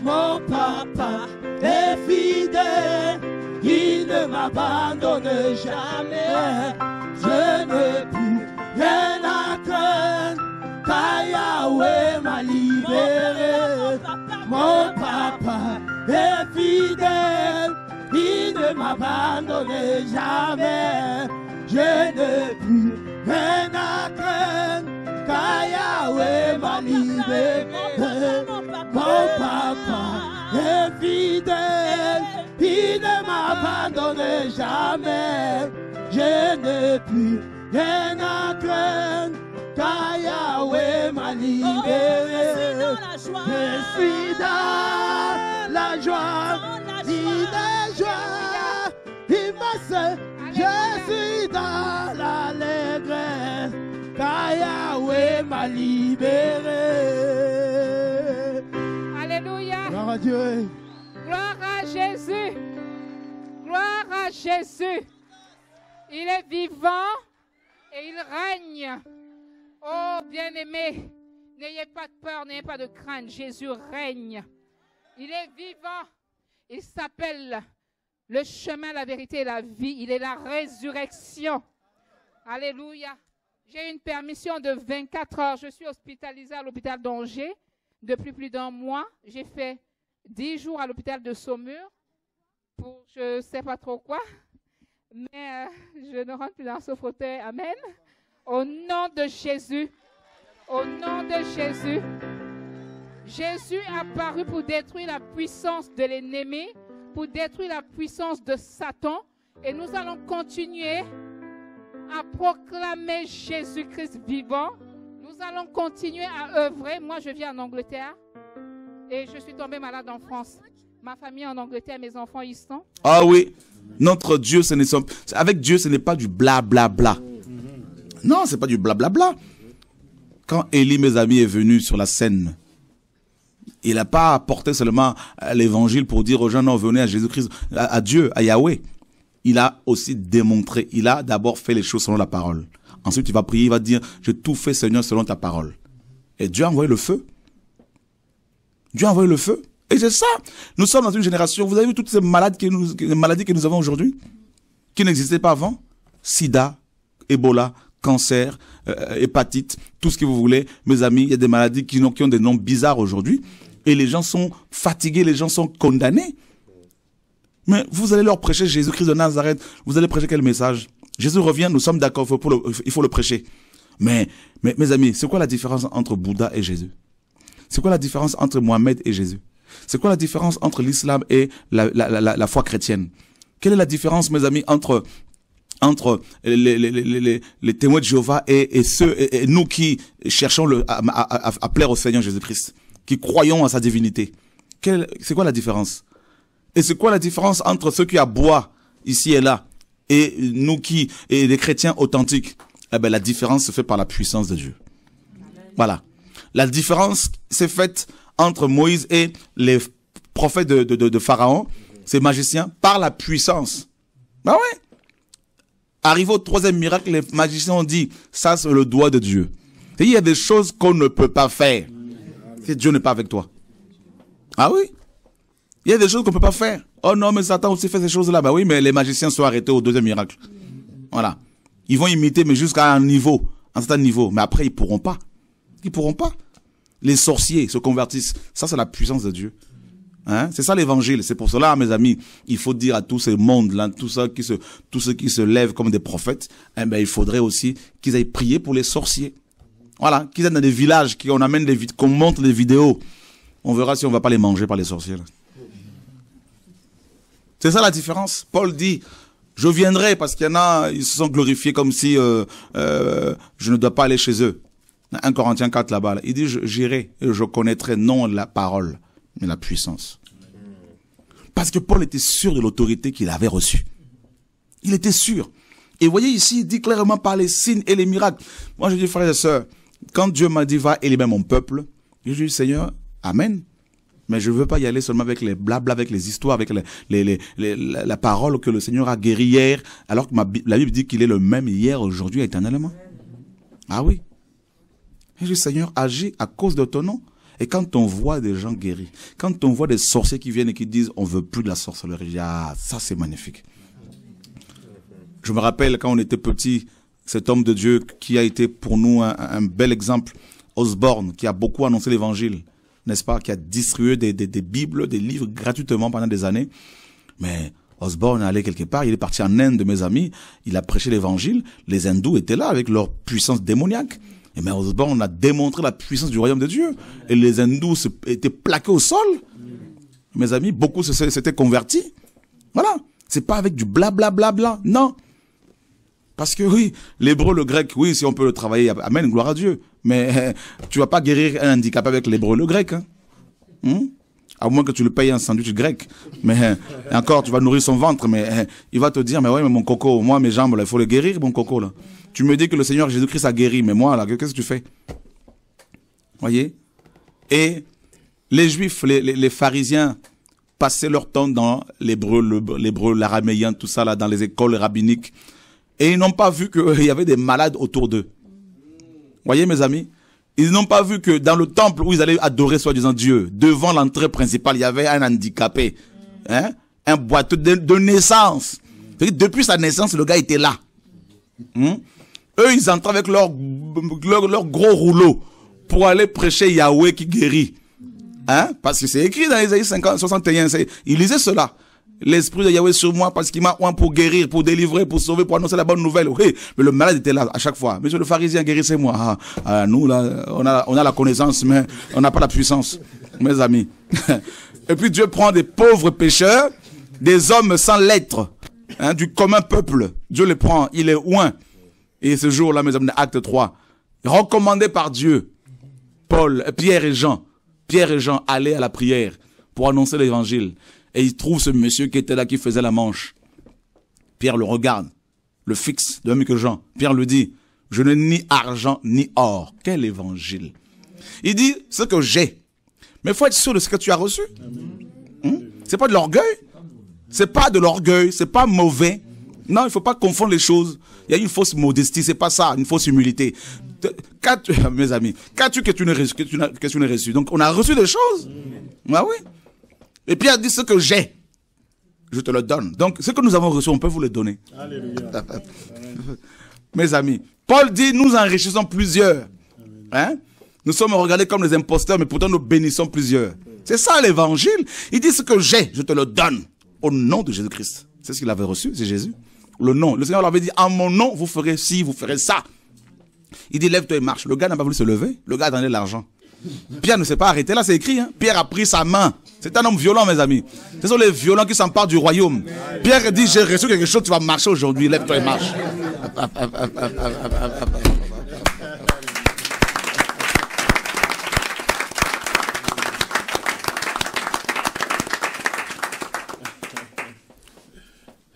Mon papa est fidèle, il ne m'abandonne jamais. Je ne puis rien à craindre, m'a libéré. Mon papa est fidèle, il ne m'abandonne jamais. Je ne puis rien à craindre, m'a libéré. Mon papa est fidèle, il ne m'abandonne jamais. Je ne puis rien à craindre, car Yahweh m'a libéré. Je suis dans la joie, il est joie, il m'a seul. Je suis dans l'allégresse, car Yahweh m'a libéré. Dieu. Gloire à Jésus. Gloire à Jésus. Il est vivant et il règne. Oh bien-aimé, n'ayez pas de peur, n'ayez pas de crainte. Jésus règne. Il est vivant. Il s'appelle le chemin, la vérité et la vie. Il est la résurrection. Alléluia. J'ai une permission de 24 heures. Je suis hospitalisée à l'hôpital d'Angers depuis plus d'un mois. J'ai fait dix jours à l'hôpital de Saumur pour je ne sais pas trop quoi, mais euh, je ne rentre plus dans ce fauteuil. Amen. Au nom de Jésus. Au nom de Jésus. Jésus est apparu pour détruire la puissance de l'ennemi, pour détruire la puissance de Satan. Et nous allons continuer à proclamer Jésus-Christ vivant. Nous allons continuer à œuvrer. Moi, je vis en Angleterre. Et je suis tombé malade en France. Ma famille en Angleterre, mes enfants y sont. Ah oui, notre Dieu, ce n'est avec Dieu, ce n'est pas du blablabla. Bla, bla. Non, c'est pas du blablabla. Quand Élie, mes amis, est venu sur la scène, il n'a pas apporté seulement euh, l'évangile pour dire aux gens, non, venez à Jésus-Christ, à, à Dieu, à Yahweh. Il a aussi démontré, il a d'abord fait les choses selon la parole. Ensuite, il va prier, il va dire, j'ai tout fait, Seigneur, selon ta parole. Et Dieu a envoyé le feu. Dieu a envoyé le feu. Et c'est ça. Nous sommes dans une génération. Vous avez vu toutes ces malades maladies que nous avons aujourd'hui, qui n'existaient pas avant. Sida, Ebola, cancer, euh, hépatite, tout ce que vous voulez. Mes amis, il y a des maladies qui, qui ont des noms bizarres aujourd'hui. Et les gens sont fatigués, les gens sont condamnés. Mais vous allez leur prêcher Jésus-Christ de Nazareth. Vous allez prêcher quel message Jésus revient, nous sommes d'accord, il, il faut le prêcher. Mais, mais mes amis, c'est quoi la différence entre Bouddha et Jésus c'est quoi la différence entre Mohamed et Jésus C'est quoi la différence entre l'islam et la, la, la, la foi chrétienne Quelle est la différence, mes amis, entre entre les, les, les, les, témoins de Jéhovah et, et ceux et, nous qui cherchons le, à, à, à, plaire au Seigneur Jésus-Christ, qui croyons à sa divinité. C'est quoi la différence Et c'est quoi la différence entre ceux qui aboient ici et là et nous qui et les chrétiens authentiques Eh ben la différence se fait par la puissance de Dieu. Voilà. La différence s'est faite entre Moïse et les prophètes de, Pharaon, ces magiciens, par la puissance. Bah ouais. Arrivé au troisième miracle, les magiciens ont dit, ça c'est le doigt de Dieu. il y a des choses qu'on ne peut pas faire. Si Dieu n'est pas avec toi. Ah oui. Il y a des choses qu'on ne peut pas faire. Oh non, mais Satan aussi fait ces choses-là. Bah oui, mais les magiciens sont arrêtés au deuxième miracle. Voilà. Ils vont imiter, mais jusqu'à un niveau, un certain niveau. Mais après, ils pourront pas. Ils pourront pas. Les sorciers se convertissent. Ça, c'est la puissance de Dieu. Hein? C'est ça l'évangile. C'est pour cela, mes amis, il faut dire à tous ces mondes là tous ceux qui se, tous ceux qui se lèvent comme des prophètes, eh ben, il faudrait aussi qu'ils aillent prier pour les sorciers. Voilà, qu'ils aillent dans des villages, qu'on amène des, qu'on montre des vidéos. On verra si on va pas les manger par les sorciers. C'est ça la différence. Paul dit, je viendrai parce qu'il y en a, ils se sont glorifiés comme si euh, euh, je ne dois pas aller chez eux un Corinthiens 4 là-bas, il dit, j'irai et je connaîtrai non la parole, mais la puissance. Parce que Paul était sûr de l'autorité qu'il avait reçue. Il était sûr. Et voyez ici, il dit clairement par les signes et les miracles. Moi, je dis, frères et sœurs, quand Dieu m'a dit, va libère mon peuple, je dis, Seigneur, Amen. Mais je ne veux pas y aller seulement avec les blabla, avec les histoires, avec les, les, les, la parole que le Seigneur a guéri hier, alors que la Bible dit qu'il est le même hier, aujourd'hui, éternellement. Ah oui. Je le Seigneur agit à cause de ton nom. Et quand on voit des gens guéris, quand on voit des sorciers qui viennent et qui disent on veut plus de la sorcellerie, ah, ça c'est magnifique. Je me rappelle quand on était petit, cet homme de Dieu qui a été pour nous un, bel exemple, Osborne, qui a beaucoup annoncé l'évangile, n'est-ce pas, qui a distribué des, des, des bibles, des livres gratuitement pendant des années. Mais Osborne est allé quelque part, il est parti en Inde, mes amis, il a prêché l'évangile, les hindous étaient là avec leur puissance démoniaque. Et malheureusement, on a démontré la puissance du royaume de Dieu. Et les hindous étaient plaqués au sol. Mes amis, beaucoup s'étaient convertis. Voilà. C'est pas avec du blablabla, bla, bla, non. Parce que oui, l'hébreu, le grec, oui, si on peut le travailler, amen, gloire à Dieu. Mais tu vas pas guérir un handicap avec l'hébreu, le grec. Hein. Hmm? À moins que tu le payes un sandwich grec. Mais encore, tu vas nourrir son ventre. Mais il va te dire, mais oui, mais mon coco, moi, mes jambes, là, il faut les guérir, mon coco, là. Tu me dis que le Seigneur Jésus-Christ a guéri, mais moi, là, qu'est-ce que tu fais Voyez Et les Juifs, les, pharisiens passaient leur temps dans l'hébreu, l'hébreu, l'araméen, tout ça, là, dans les écoles rabbiniques. Et ils n'ont pas vu qu'il y avait des malades autour d'eux. Voyez, mes amis ils n'ont pas vu que dans le temple où ils allaient adorer soi-disant Dieu, devant l'entrée principale, il y avait un handicapé, hein, un boiteux de, de naissance. Depuis sa naissance, le gars était là. Hmm? Eux, ils entrent avec leur, leur, gros rouleau pour aller prêcher Yahweh qui guérit. Hein? Parce que c'est écrit dans Isaïe 50, 61. ils lisaient cela. L'esprit de Yahweh sur moi parce qu'il m'a oint pour guérir, pour délivrer, pour sauver, pour annoncer la bonne nouvelle. Oui, mais le malade était là à chaque fois. Monsieur le pharisien, guérissez-moi. Ah, ah, nous, là, on a, on a la connaissance, mais on n'a pas la puissance. Mes amis. Et puis Dieu prend des pauvres pécheurs, des hommes sans lettres, hein, du commun peuple. Dieu les prend, il est oint. Et ce jour-là, mes amis, acte 3, recommandé par Dieu, Paul, Pierre et Jean, Pierre et Jean allaient à la prière pour annoncer l'évangile. Et ils trouvent ce monsieur qui était là, qui faisait la manche. Pierre le regarde, le fixe, de même que Jean. Pierre lui dit, je n'ai ni argent ni or. Quel évangile. Il dit, ce que j'ai. Mais faut être sûr de ce que tu as reçu. Hein C'est pas de l'orgueil. C'est pas de l'orgueil. C'est pas mauvais. Non, il ne faut pas confondre les choses. Il y a une fausse modestie, c'est pas ça, une fausse humilité. mes amis, qu'as-tu que tu n'as reçu, Donc, on a reçu des choses. Ah oui. Et Pierre a dit ce que j'ai. Je te le donne. Donc, ce que nous avons reçu, on peut vous le donner. Alléluia. mes amis, Paul dit, nous enrichissons plusieurs. Hein? Nous sommes regardés comme des imposteurs, mais pourtant nous bénissons plusieurs. C'est ça l'évangile. Il dit ce que j'ai, je te le donne. Au nom de Jésus-Christ. C'est ce qu'il avait reçu, c'est Jésus le nom. Le Seigneur leur avait dit, en mon nom, vous ferez ci, vous ferez ça. Il dit, lève-toi et marche. Le gars n'a pas voulu se lever. Le gars a donné l'argent. Pierre ne s'est pas arrêté là, c'est écrit. Hein. Pierre a pris sa main. C'est un homme violent, mes amis. Ce sont les violents qui s'emparent du royaume. Pierre dit, j'ai reçu quelque chose, tu vas marcher aujourd'hui. Lève-toi et marche.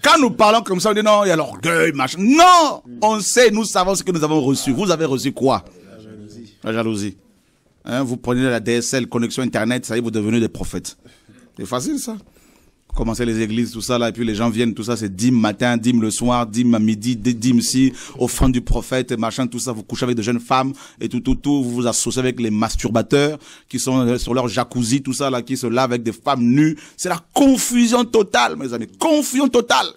Quand nous parlons comme ça, on dit non, il y a l'orgueil, machin. Non, hmm. on sait, nous savons ce que nous avons reçu. Vous avez reçu quoi La jalousie. La jalousie. Hein, vous prenez la DSL, connexion Internet, ça y est, vous devenez des prophètes. C'est facile ça commencer les églises, tout ça, là, et puis les gens viennent, tout ça, c'est dîme matin, dîme le soir, dîme à midi, dîme si, offrande du prophète, et machin, tout ça, vous couchez avec de jeunes femmes, et tout, tout, tout, vous vous associez avec les masturbateurs, qui sont euh, sur leur jacuzzi, tout ça, là, qui se lavent avec des femmes nues. C'est la confusion totale, mes amis, confusion totale.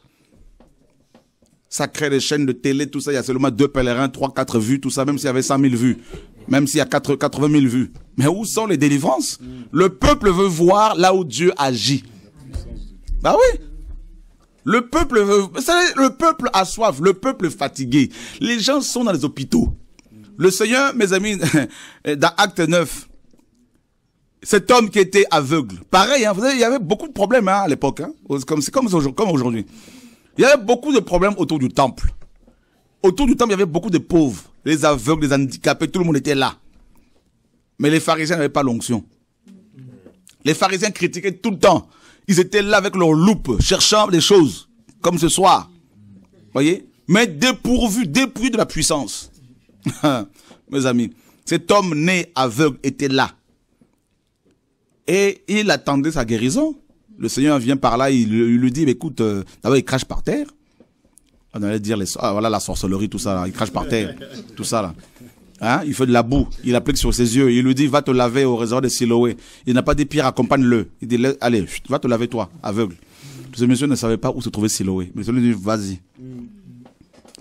Ça crée des chaînes de télé, tout ça, il y a seulement deux pèlerins, trois, quatre vues, tout ça, même s'il y avait cent mille vues, même s'il y a 80 000 vues. Mais où sont les délivrances? Le peuple veut voir là où Dieu agit. Bah oui. Le peuple, le peuple a soif, le peuple est fatigué. Les gens sont dans les hôpitaux. Le Seigneur, mes amis, dans Acte 9, cet homme qui était aveugle, pareil, hein, il y avait beaucoup de problèmes hein, à l'époque, hein, comme c'est comme, comme aujourd'hui. Il y avait beaucoup de problèmes autour du temple. Autour du temple, il y avait beaucoup de pauvres, les aveugles, les handicapés, tout le monde était là. Mais les pharisiens n'avaient pas l'onction. Les pharisiens critiquaient tout le temps. Ils étaient là avec leur loupe, cherchant des choses, comme ce soir. Voyez Mais dépourvus, dépourvus de la puissance. Mes amis, cet homme né aveugle était là. Et il attendait sa guérison. Le Seigneur vient par là, il, lui dit, écoute, euh, d'abord il crache par terre. On allait dire, les, ah, voilà la sorcellerie, tout ça, il crache par terre, tout ça là. Hein, il fait de la boue, il applique sur ses yeux, il lui dit va te laver au réservoir de Siloé. Il n'a pas dit Pierre, accompagne-le. Il dit allez, va te laver toi, aveugle. Ce monsieur ne savait pas où se trouvait Siloé. Mais lui dit vas-y.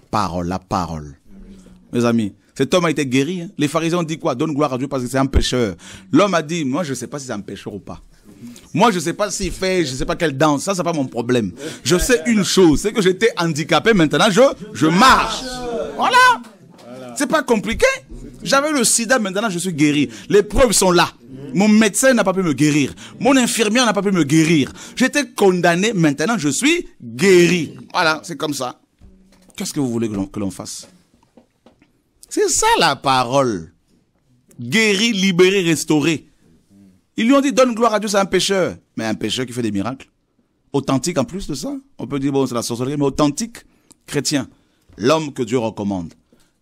Parole, la parole. Mes amis, cet homme a été guéri. Hein. Les pharisiens ont dit quoi Donne gloire à Dieu parce que c'est un pécheur. L'homme a dit moi je ne sais pas si c'est un pécheur ou pas. Moi, je ne sais pas s'il fait, je ne sais pas quelle danse. Ça, n'est pas mon problème. Je sais une chose, c'est que j'étais handicapé. Maintenant, je, je marche. Voilà. C'est pas compliqué. J'avais le sida, maintenant je suis guéri. Les preuves sont là. Mon médecin n'a pas pu me guérir. Mon infirmière n'a pas pu me guérir. J'étais condamné, maintenant je suis guéri. Voilà, c'est comme ça. Qu'est-ce que vous voulez que l'on fasse C'est ça la parole. Guéri, libéré, restauré. Ils lui ont dit donne gloire à Dieu, c'est un pécheur. Mais un pécheur qui fait des miracles. Authentique en plus de ça. On peut dire bon, c'est la sorcellerie, mais authentique chrétien. L'homme que Dieu recommande.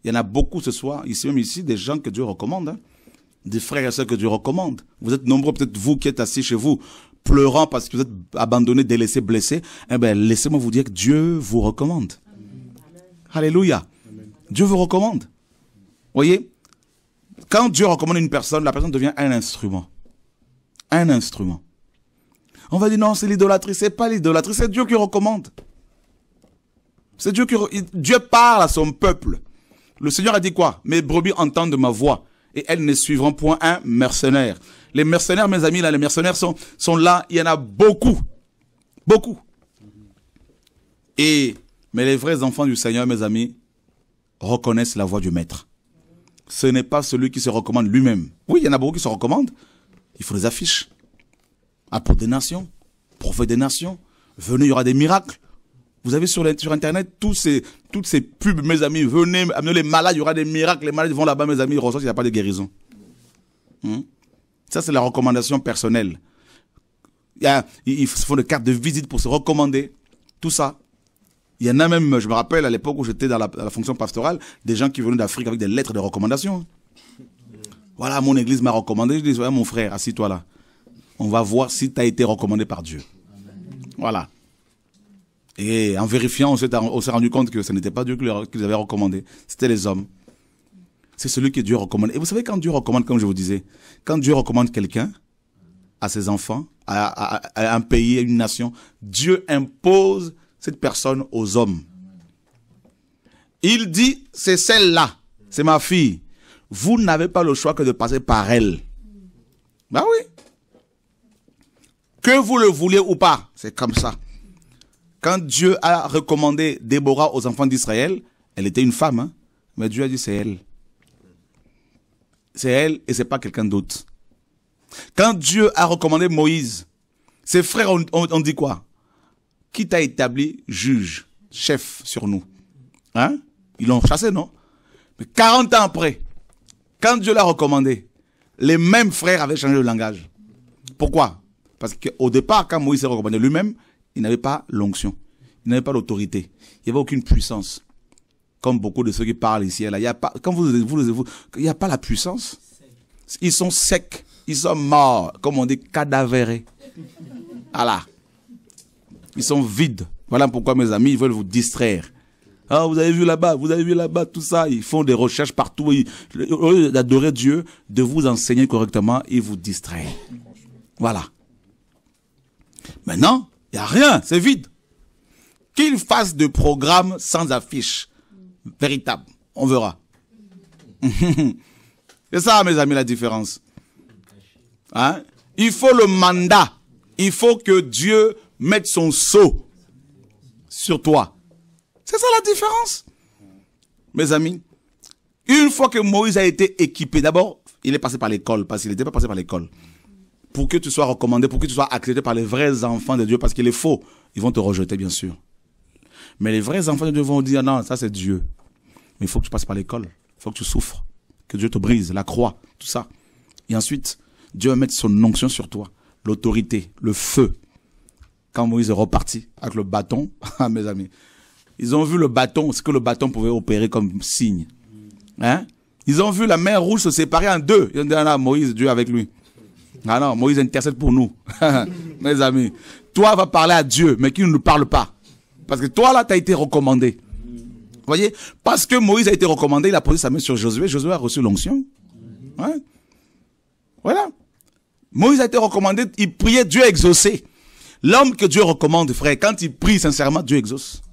Il y en a beaucoup ce soir, ici même ici, des gens que Dieu recommande, hein. des frères et sœurs que Dieu recommande. Vous êtes nombreux, peut-être vous qui êtes assis chez vous, pleurant parce que vous êtes abandonnés délaissés, blessés, Eh bien, laissez-moi vous dire que Dieu vous recommande. Alléluia. Dieu vous recommande. Voyez, quand Dieu recommande une personne, la personne devient un instrument. Un instrument. On va dire non, c'est l'idolâtrie, c'est pas l'idolâtrie, c'est Dieu qui recommande. C'est Dieu qui Dieu parle à son peuple. Le Seigneur a dit quoi Mes brebis entendent ma voix et elles ne suivront point un mercenaire. Les mercenaires, mes amis, là, les mercenaires sont, sont là. Il y en a beaucoup. Beaucoup. Et, mais les vrais enfants du Seigneur, mes amis, reconnaissent la voix du maître. Ce n'est pas celui qui se recommande lui-même. Oui, il y en a beaucoup qui se recommandent. Il faut les affiches. Pour des nations, prophète des nations, venez, il y aura des miracles. Vous avez sur, sur Internet tous ces, toutes ces pubs, mes amis. Venez, amenez les malades, il y aura des miracles. Les malades vont là-bas, mes amis, ils ressortent, il n'y a pas de guérison. Hmm? Ça, c'est la recommandation personnelle. Il y a, ils font des cartes de visite pour se recommander. Tout ça. Il y en a même, je me rappelle, à l'époque où j'étais dans la, fonction pastorale, des gens qui venaient d'Afrique avec des lettres de recommandation. Voilà, mon église m'a recommandé. Je dis, ouais mon frère, assis-toi là. On va voir si tu as été recommandé par Dieu. Voilà. Et en vérifiant, on s'est rendu compte que ce n'était pas Dieu qu'ils avait recommandé, c'était les hommes. C'est celui que Dieu recommande. Et vous savez, quand Dieu recommande, comme je vous disais, quand Dieu recommande quelqu'un à ses enfants, à, un pays, à une nation, Dieu impose cette personne aux hommes. Il dit, c'est celle-là, c'est ma fille. Vous n'avez pas le choix que de passer par elle. Ben oui. Que vous le voulez ou pas, c'est comme ça. Quand Dieu a recommandé Déborah aux enfants d'Israël, elle était une femme, hein. mais Dieu a dit c'est elle. C'est elle et c'est pas quelqu'un d'autre. Quand Dieu a recommandé Moïse, ses frères ont, dit quoi Qui t'a établi juge, chef sur nous Hein Ils l'ont chassé, non Mais 40 ans après, quand Dieu l'a recommandé, les mêmes frères avaient changé de langage. Pourquoi Parce qu'au départ, quand Moïse s'est recommandé lui-même, il n'avait pas l'onction, il n'avait pas l'autorité, il n'y avait aucune puissance. Comme beaucoup de ceux qui parlent ici, là, il y a pas, quand vous, vous, vous il n'y a pas la puissance. Ils sont secs, ils sont morts, comme on dit, cadavérés. Voilà. Ils sont vides. Voilà pourquoi mes amis, ils veulent vous distraire. Ah, vous avez vu là-bas, vous avez vu là-bas, tout ça. Ils font des recherches partout. Ils, adorent Dieu, de vous enseigner correctement, et vous distraire. Voilà. Maintenant, il n'y a rien, c'est vide. Qu'il fasse de programmes sans affiche. Véritable. On verra. c'est ça, mes amis, la différence. Hein? Il faut le mandat. Il faut que Dieu mette son sceau sur toi. C'est ça la différence. Mes amis, une fois que Moïse a été équipé, d'abord, il est passé par l'école, parce qu'il n'était pas passé par l'école pour que tu sois recommandé, pour que tu sois accepté par les vrais enfants de Dieu, parce qu'il est faux, ils vont te rejeter, bien sûr. Mais les vrais enfants de Dieu vont dire, non, ça c'est Dieu. Mais il faut que tu passes par l'école, il faut que tu souffres, que Dieu te brise, la croix, tout ça. Et ensuite, Dieu va mettre son onction sur toi, l'autorité, le feu. Quand Moïse est reparti avec le bâton, mes amis, ils ont vu le bâton, ce que le bâton pouvait opérer comme signe. Hein? Ils ont vu la mer rouge se séparer en deux. Ils ont dit, ah, Moïse, Dieu avec lui. Ah non, Moïse intercède pour nous. Mes amis, toi va parler à Dieu, mais qui ne nous parle pas. Parce que toi là, tu as été recommandé. voyez Parce que Moïse a été recommandé, il a posé sa main sur Josué. Josué a reçu l'onction. Voilà. Moïse a été recommandé, il priait, Dieu exaucé. L'homme que Dieu recommande, frère, quand il prie sincèrement, Dieu exauce.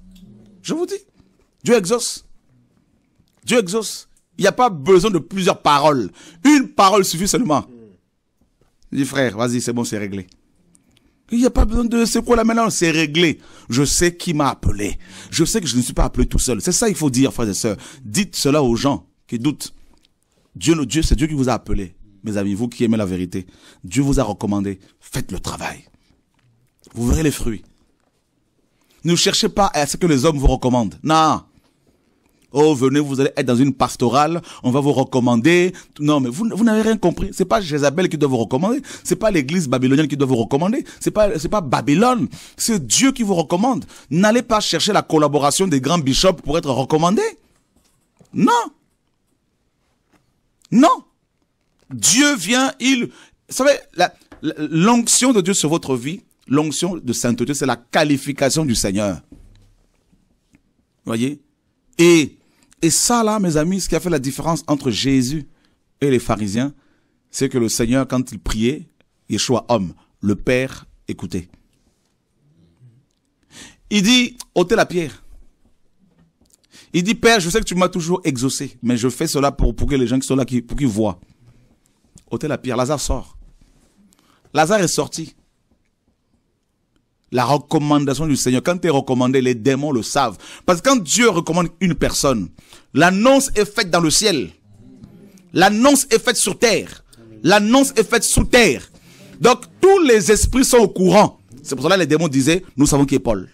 Je vous dis, Dieu exauce. Dieu exauce. Il n'y a pas besoin de plusieurs paroles. Une parole suffit seulement. Il dit, frère, vas-y, c'est bon, c'est réglé. Il n'y a pas besoin de quoi la maintenant, c'est réglé. Je sais qui m'a appelé. Je sais que je ne suis pas appelé tout seul. C'est ça il faut dire, frères et sœurs. Dites cela aux gens qui doutent. Dieu, Dieu c'est Dieu qui vous a appelé, mes amis, vous qui aimez la vérité. Dieu vous a recommandé, faites le travail. Vous verrez les fruits. Ne cherchez pas à ce que les hommes vous recommandent. Non. Oh, venez, vous allez être dans une pastorale, on va vous recommander. Non, mais vous, vous n'avez rien compris. C'est pas Jézabel qui doit vous recommander. C'est pas l'église babylonienne qui doit vous recommander. C'est pas, c'est pas Babylone. C'est Dieu qui vous recommande. N'allez pas chercher la collaboration des grands bishops pour être recommandé. Non. Non. Dieu vient, il, vous savez, l'onction de Dieu sur votre vie, l'onction de sainteté, c'est la qualification du Seigneur. Vous Voyez? Et et ça, là, mes amis, ce qui a fait la différence entre Jésus et les pharisiens, c'est que le Seigneur, quand il priait, Yeshua homme, le Père Écoutez, Il dit, ôtez la pierre. Il dit, Père, je sais que tu m'as toujours exaucé, mais je fais cela pour, que les gens qui sont là, pour qu'ils voient. Ôtez la pierre. Lazare sort. Lazare est sorti. La recommandation du Seigneur. Quand tu es recommandé, les démons le savent. Parce que quand Dieu recommande une personne, l'annonce est faite dans le ciel. L'annonce est faite sur terre. L'annonce est faite sous terre. Donc tous les esprits sont au courant. C'est pour cela que les démons disaient, nous savons qui est Paul.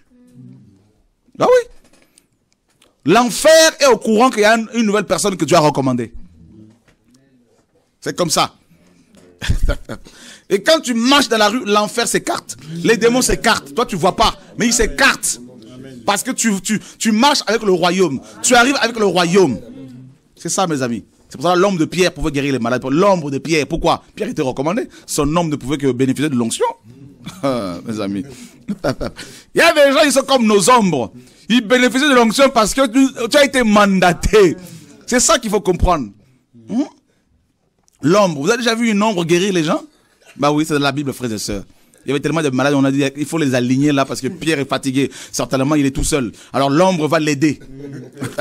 Ah oui. L'enfer est au courant qu'il y a une nouvelle personne que Dieu a recommandée. C'est comme ça. Et quand tu marches dans la rue, l'enfer s'écarte. Les démons s'écartent. Toi, tu ne vois pas, mais ils s'écartent. Parce que tu, tu, tu marches avec le royaume. Tu arrives avec le royaume. C'est ça, mes amis. C'est pour ça que l'homme de Pierre pouvait guérir les malades. L'ombre de Pierre, pourquoi Pierre était recommandé. Son homme ne pouvait que bénéficier de l'onction. mes amis. Il y a des gens, ils sont comme nos ombres. Ils bénéficient de l'onction parce que tu, as été mandaté. C'est ça qu'il faut comprendre. Hein? L'ombre. Vous avez déjà vu une ombre guérir les gens Bah oui, c'est dans la Bible, frères et sœurs. Il y avait tellement de malades, on a dit, il faut les aligner là parce que Pierre est fatigué. Certainement, il est tout seul. Alors l'ombre va l'aider.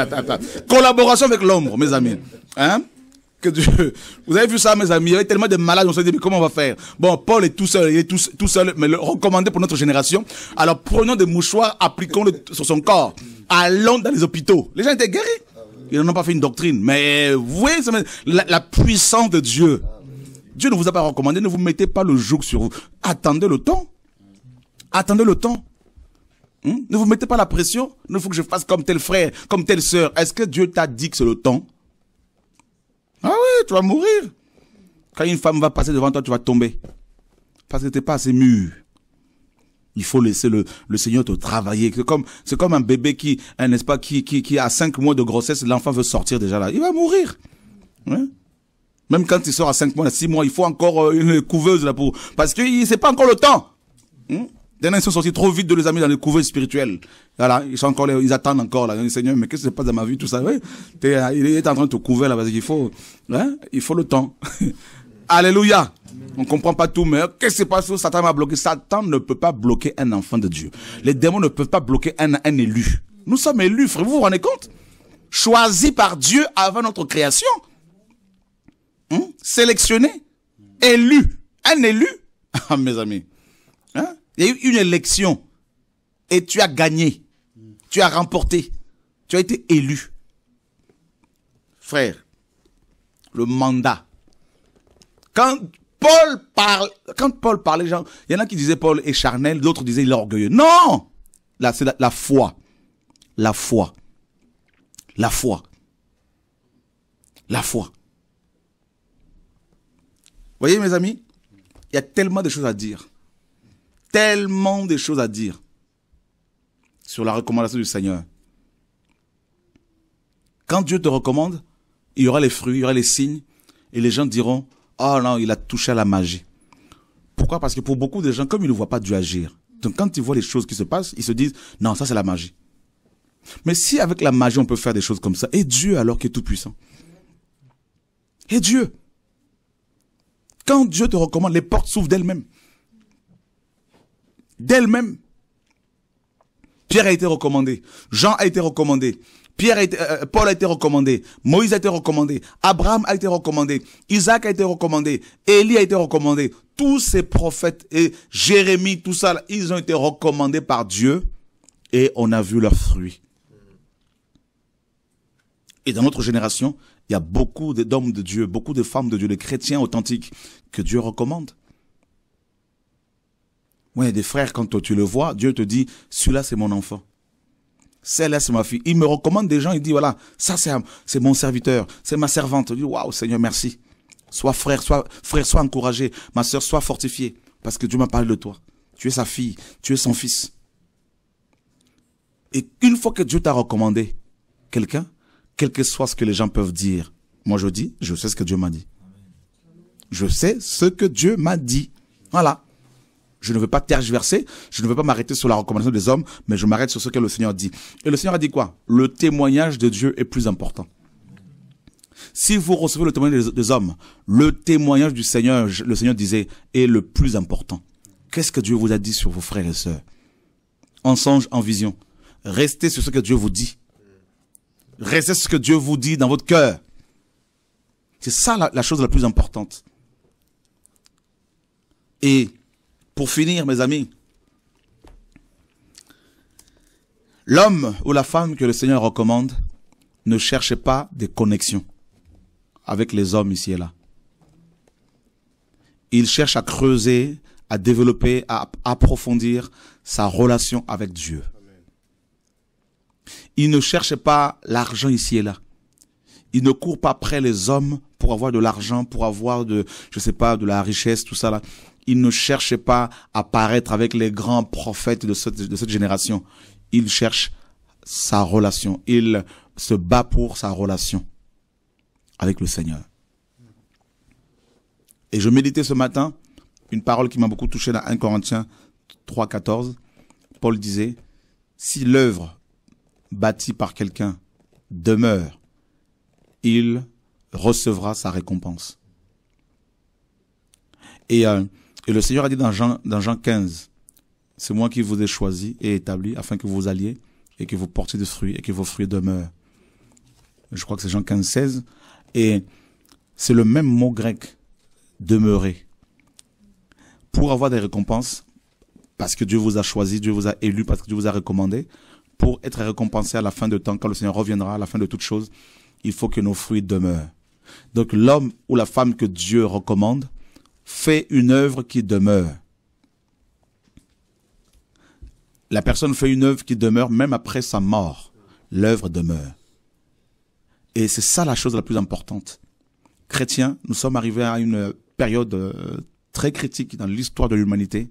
Collaboration avec l'ombre, mes amis. Hein que Vous avez vu ça, mes amis. Il y avait tellement de malades, on s'est dit, mais comment on va faire? Bon, Paul est tout seul, il est tout, seul, mais le recommandé pour notre génération. Alors, prenons des mouchoirs, appliquons-le sur son corps. Allons dans les hôpitaux. Les gens étaient guéris. Ils n'ont pas fait une doctrine. Mais vous voyez la, puissance de Dieu. Dieu ne vous a pas recommandé, ne vous mettez pas le joug sur vous. Attendez le temps. Attendez le temps. Hmm? Ne vous mettez pas la pression. Il faut que je fasse comme tel frère, comme telle sœur. Est-ce que Dieu t'a dit que c'est le temps Ah oui, tu vas mourir. Quand une femme va passer devant toi, tu vas tomber. Parce que tu n'es pas assez mûr. Il faut laisser le, Seigneur te travailler. C'est comme, c'est comme un bébé qui, hein, n'est-ce pas, qui, qui, qui a cinq mois de grossesse, l'enfant veut sortir déjà là. Il va mourir. Hein? Même quand il sort à cinq mois, à six mois, il faut encore euh, une couveuse là pour, parce que c'est pas encore le temps. Hein? Ils sont sortis trop vite de les amis dans les couveuses spirituelles. Voilà, ils sont encore, ils attendent encore là. Seigneur, mais qu'est-ce qui se passe dans ma vie, tout ça? Oui, il est en train de te couver. là parce qu'il faut, hein, il faut le temps. Alléluia. On comprend pas tout, mais qu'est-ce qui se passe où Satan m'a bloqué Satan ne peut pas bloquer un enfant de Dieu. Les démons ne peuvent pas bloquer un, élu. Nous sommes élus, frère. Vous vous rendez compte Choisis par Dieu avant notre création. Hein? Sélectionné. Élu. Un élu. Ah, mes amis. Hein? Il y a eu une élection. Et tu as gagné. Tu as remporté. Tu as été élu. Frère, le mandat. Quand Paul parle, quand Paul parlait, il y en a qui disaient Paul est charnel, d'autres disaient il est orgueilleux. Non! Là, c'est la, la foi. La foi. La foi. La foi. Voyez, mes amis, il y a tellement de choses à dire. Tellement de choses à dire sur la recommandation du Seigneur. Quand Dieu te recommande, il y aura les fruits, il y aura les signes, et les gens diront, oh non, il a touché à la magie. Pourquoi Parce que pour beaucoup de gens, comme ils ne voient pas Dieu agir, donc quand ils voient les choses qui se passent, ils se disent, non, ça c'est la magie. Mais si avec la magie on peut faire des choses comme ça, et Dieu alors qui est tout puissant Et Dieu Quand Dieu te recommande, les portes s'ouvrent d'elles-mêmes. D'elles-mêmes. Pierre a été recommandé, Jean a été recommandé, Pierre a été, euh, euh, Paul a été recommandé, Moïse a été recommandé, Abraham a été recommandé, Isaac a été recommandé, Élie a été recommandé. Tous ces prophètes et Jérémie, tout ça, ils ont été recommandés par Dieu et on a vu leurs fruits. Et dans notre génération, il y a beaucoup d'hommes de Dieu, beaucoup de femmes de Dieu, de chrétiens authentiques que Dieu recommande. Oui, des frères, quand tu le vois, Dieu te dit, celui-là, c'est mon enfant c'est ma fille. Il me recommande des gens, il dit, voilà, ça c'est mon serviteur, c'est ma servante. Il dit waouh, Seigneur, merci. Sois frère, sois frère, sois encouragé. Ma soeur, sois fortifiée. Parce que Dieu m'a parlé de toi. Tu es sa fille, tu es son fils. Et une fois que Dieu t'a recommandé quelqu'un, quel que soit ce que les gens peuvent dire, moi je dis, je sais ce que Dieu m'a dit. Je sais ce que Dieu m'a dit. Voilà. Je ne veux pas tergiverser, je ne veux pas m'arrêter sur la recommandation des hommes, mais je m'arrête sur ce que le Seigneur dit. Et le Seigneur a dit quoi Le témoignage de Dieu est plus important. Si vous recevez le témoignage des hommes, le témoignage du Seigneur, le Seigneur disait, est le plus important. Qu'est-ce que Dieu vous a dit sur vos frères et sœurs En songe, en vision. Restez sur ce que Dieu vous dit. Restez sur ce que Dieu vous dit dans votre cœur. C'est ça la, la, chose la plus importante. Et pour finir, mes amis, l'homme ou la femme que le Seigneur recommande ne cherche pas des connexions avec les hommes ici et là. Il cherche à creuser, à développer, à approfondir sa relation avec Dieu. Il ne cherche pas l'argent ici et là. Il ne court pas après les hommes pour avoir de l'argent, pour avoir de, je sais pas, de la richesse, tout ça là. Il ne cherche pas à paraître avec les grands prophètes de cette, de cette génération. Il cherche sa relation. Il se bat pour sa relation avec le Seigneur. Et je méditais ce matin une parole qui m'a beaucoup touché dans 1 Corinthiens 3, 14. Paul disait, si l'œuvre bâtie par quelqu'un demeure, il recevra sa récompense. Et euh, et le Seigneur a dit dans Jean, dans Jean 15, c'est moi qui vous ai choisi et établi afin que vous alliez et que vous portiez des fruits et que vos fruits demeurent. Je crois que c'est Jean 15, 16. Et c'est le même mot grec, demeurer. Pour avoir des récompenses, parce que Dieu vous a choisi, Dieu vous a élu, parce que Dieu vous a recommandé, pour être récompensé à la fin de temps, quand le Seigneur reviendra, à la fin de toutes choses, il faut que nos fruits demeurent. Donc l'homme ou la femme que Dieu recommande fait une œuvre qui demeure. La personne fait une œuvre qui demeure même après sa mort. L'œuvre demeure. Et c'est ça la chose la plus importante. Chrétiens, nous sommes arrivés à une période euh, très critique dans l'histoire de l'humanité.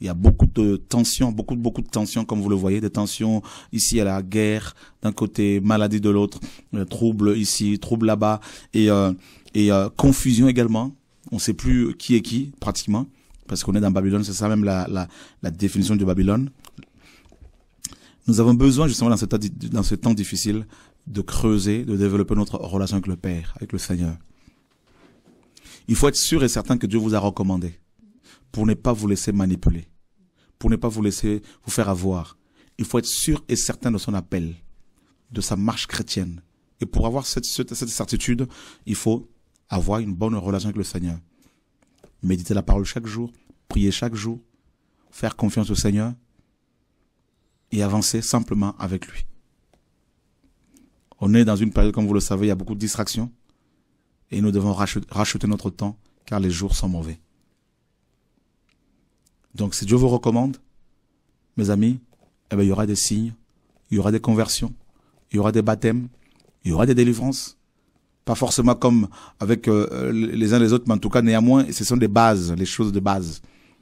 Il y a beaucoup de tensions, beaucoup, beaucoup de tensions, comme vous le voyez, des tensions ici à la guerre, d'un côté, maladie de l'autre, euh, troubles ici, troubles là-bas, et, euh, et confusion également. On ne sait plus qui est qui, pratiquement, parce qu'on est dans Babylone, c'est ça même la, la, définition de Babylone. Nous avons besoin, justement, dans ce, temps, dans ce temps difficile, de creuser, de développer notre relation avec le Père, avec le Seigneur. Il faut être sûr et certain que Dieu vous a recommandé pour ne pas vous laisser manipuler, pour ne pas vous laisser vous faire avoir. Il faut être sûr et certain de son appel, de sa marche chrétienne. Et pour avoir cette, cette certitude, il faut avoir une bonne relation avec le Seigneur. Méditer la parole chaque jour, prier chaque jour, faire confiance au Seigneur et avancer simplement avec lui. On est dans une période, comme vous le savez, il y a beaucoup de distractions et nous devons racheter notre temps car les jours sont mauvais. Donc si Dieu vous recommande, mes amis, eh ben, il y aura des signes, il y aura des conversions, il y aura des baptêmes, il y aura des délivrances, pas forcément comme avec euh, les uns les autres, mais en tout cas, néanmoins, ce sont des bases, les choses de base.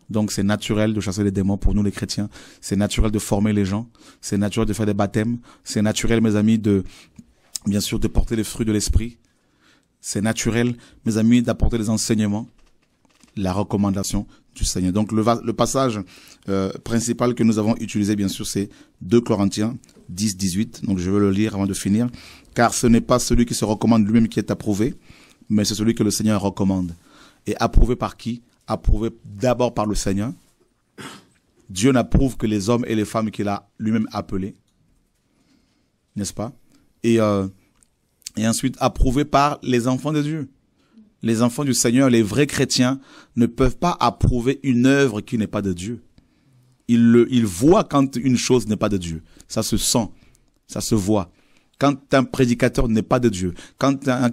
Donc c'est naturel de chasser les démons pour nous les chrétiens, c'est naturel de former les gens, c'est naturel de faire des baptêmes, c'est naturel, mes amis, de bien sûr de porter les fruits de l'esprit, c'est naturel, mes amis, d'apporter les enseignements, la recommandation du Seigneur. Donc le, passage euh, principal que nous avons utilisé, bien sûr, c'est 2 Corinthiens 10, 18. Donc je vais le lire avant de finir car ce n'est pas celui qui se recommande lui-même qui est approuvé, mais c'est celui que le Seigneur recommande. Et approuvé par qui Approuvé d'abord par le Seigneur. Dieu n'approuve que les hommes et les femmes qu'il a lui-même appelés, n'est-ce pas et, euh, et ensuite approuvé par les enfants de Dieu. Les enfants du Seigneur, les vrais chrétiens, ne peuvent pas approuver une œuvre qui n'est pas de Dieu. Ils, le, ils voient quand une chose n'est pas de Dieu. Ça se sent, ça se voit quand un prédicateur n'est pas de Dieu, quand euh,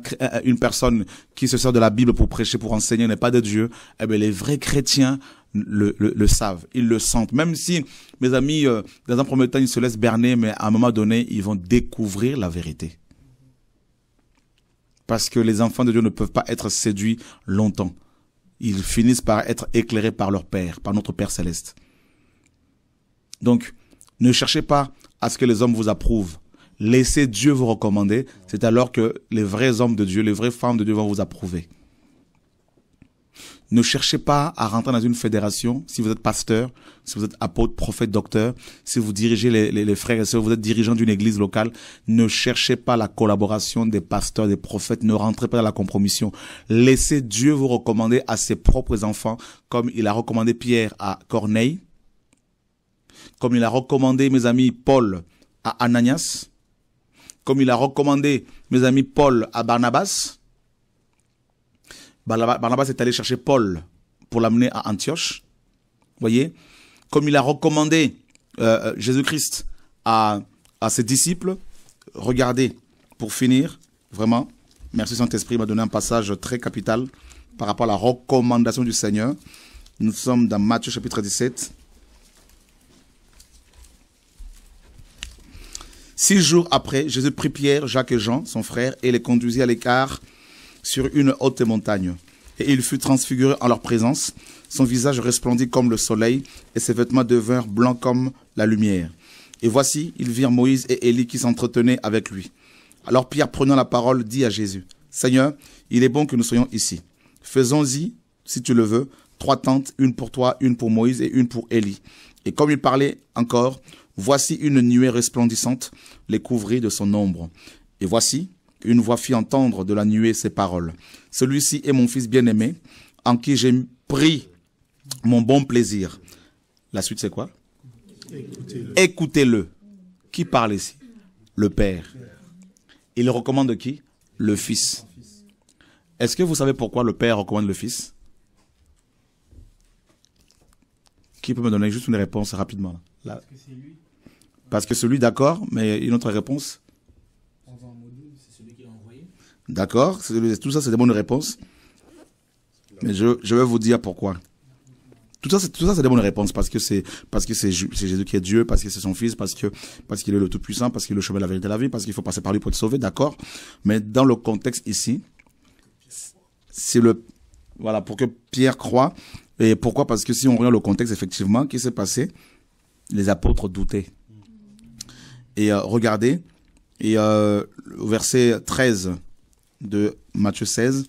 une personne qui se sert de la Bible pour prêcher, pour enseigner n'est pas de Dieu, eh bien les vrais chrétiens le, savent, ils le sentent. Même si, mes amis, euh, dans un premier temps, ils se laissent berner, mais à un moment donné, ils vont découvrir la vérité. Parce que les enfants de Dieu ne peuvent pas être séduits longtemps. Ils finissent par être éclairés par leur Père, par notre Père céleste. Donc, ne cherchez pas à ce que les hommes vous approuvent Laissez Dieu vous recommander. C'est alors que les vrais hommes de Dieu, les vraies femmes de Dieu vont vous approuver. Ne cherchez pas à rentrer dans une fédération. Si vous êtes pasteur, si vous êtes apôtre, prophète, docteur, si vous dirigez les, frères et sœurs, vous êtes dirigeant d'une église locale, ne cherchez pas la collaboration des pasteurs, des prophètes, ne rentrez pas dans la compromission. Laissez Dieu vous recommander à ses propres enfants, comme il a recommandé Pierre à Corneille, comme il a recommandé, mes amis, Paul à Ananias, comme il a recommandé mes amis Paul à Barnabas. Barnabas est allé chercher Paul pour l'amener à Antioche. Voyez, comme il a recommandé euh, euh, Jésus-Christ à, ses disciples, regardez, pour finir, vraiment, merci Saint-Esprit m'a donné un passage très capital par rapport à la recommandation du Seigneur. Nous sommes dans Matthieu chapitre 17, Six jours après, Jésus prit Pierre, Jacques et Jean, son frère, et les conduisit à l'écart sur une haute montagne. Et il fut transfiguré en leur présence. Son visage resplendit comme le soleil, et ses vêtements devinrent blancs comme la lumière. Et voici, ils virent Moïse et Élie qui s'entretenaient avec lui. Alors Pierre, prenant la parole, dit à Jésus, Seigneur, il est bon que nous soyons ici. Faisons-y, si tu le veux, trois tentes, une pour toi, une pour Moïse et une pour Élie. Et comme il parlait encore, voici une nuée resplendissante les couvrit de son ombre. Et voici, une voix fit entendre de la nuée ces paroles. Celui-ci est mon fils bien-aimé, en qui j'ai pris mon bon plaisir. La suite, c'est quoi Écoutez-le. Qui parle ici Le Père. Il recommande qui Le Fils. Est-ce que vous savez pourquoi le Père recommande le Fils Qui peut me donner juste une réponse rapidement là que c'est lui. Parce que celui d'accord, mais une autre réponse D'accord, tout ça c'est des bonnes réponses. Mais je, vais vous dire pourquoi. Tout ça, c'est des bonnes réponses parce que c'est Jésus qui est Dieu, parce que c'est son Fils, parce que parce qu'il est le Tout Puissant, parce qu'il est le chemin de la vérité de la vie, parce qu'il faut passer par lui pour être sauvé, d'accord. Mais dans le contexte ici, c'est le voilà pour que Pierre croit et pourquoi Parce que si on regarde le contexte effectivement, qu'est-ce qui s'est passé Les apôtres doutaient. Et euh, regardez, et euh, au verset 13 de Matthieu 16,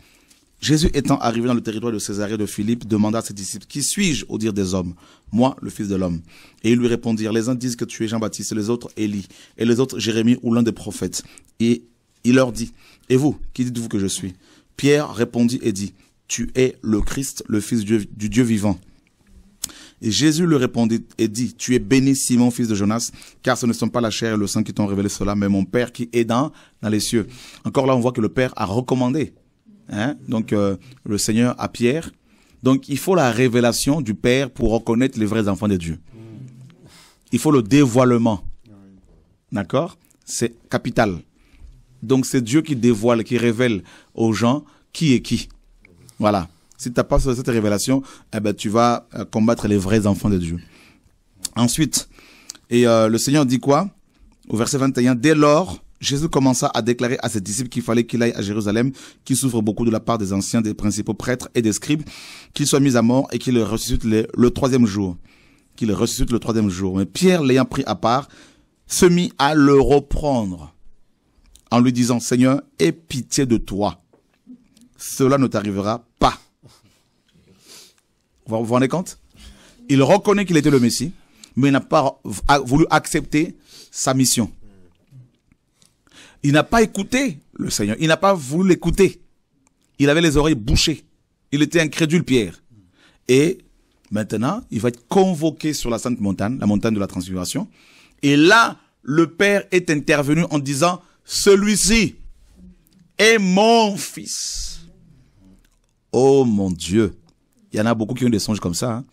Jésus étant arrivé dans le territoire de Césarée de Philippe, demanda à ses disciples, Qui suis-je au dire des hommes Moi, le Fils de l'homme. Et ils lui répondirent, Les uns disent que tu es Jean-Baptiste, les autres Élie, et les autres Jérémie ou l'un des prophètes. Et il leur dit, Et vous, qui dites-vous que je suis Pierre répondit et dit, Tu es le Christ, le Fils du Dieu vivant. Et Jésus lui répondit et dit, tu es béni Simon, fils de Jonas, car ce ne sont pas la chair et le sang qui t'ont révélé cela, mais mon Père qui est dans, dans les cieux. Encore là, on voit que le Père a recommandé, hein, donc euh, le Seigneur à Pierre. Donc il faut la révélation du Père pour reconnaître les vrais enfants de Dieu. Il faut le dévoilement. D'accord C'est capital. Donc c'est Dieu qui dévoile, qui révèle aux gens qui est qui. Voilà. Si tu n'as pas cette révélation, eh ben, tu vas euh, combattre les vrais enfants de Dieu. Ensuite, et euh, le Seigneur dit quoi Au verset 21, dès lors, Jésus commença à déclarer à ses disciples qu'il fallait qu'il aille à Jérusalem, qu'il souffre beaucoup de la part des anciens, des principaux prêtres et des scribes, qu'il soit mis à mort et qu'il ressuscite le, troisième jour. Qu'il ressuscite le troisième jour. Mais Pierre, l'ayant pris à part, se mit à le reprendre en lui disant, Seigneur, aie pitié de toi. Cela ne t'arrivera pas. Vous vous rendez compte Il reconnaît qu'il était le Messie, mais il n'a pas voulu accepter sa mission. Il n'a pas écouté le Seigneur. Il n'a pas voulu l'écouter. Il avait les oreilles bouchées. Il était incrédule, Pierre. Et maintenant, il va être convoqué sur la Sainte Montagne, la montagne de la Transfiguration. Et là, le Père est intervenu en disant, celui-ci est mon fils. Oh mon Dieu. Il y en a beaucoup qui ont des songes comme ça. Hein.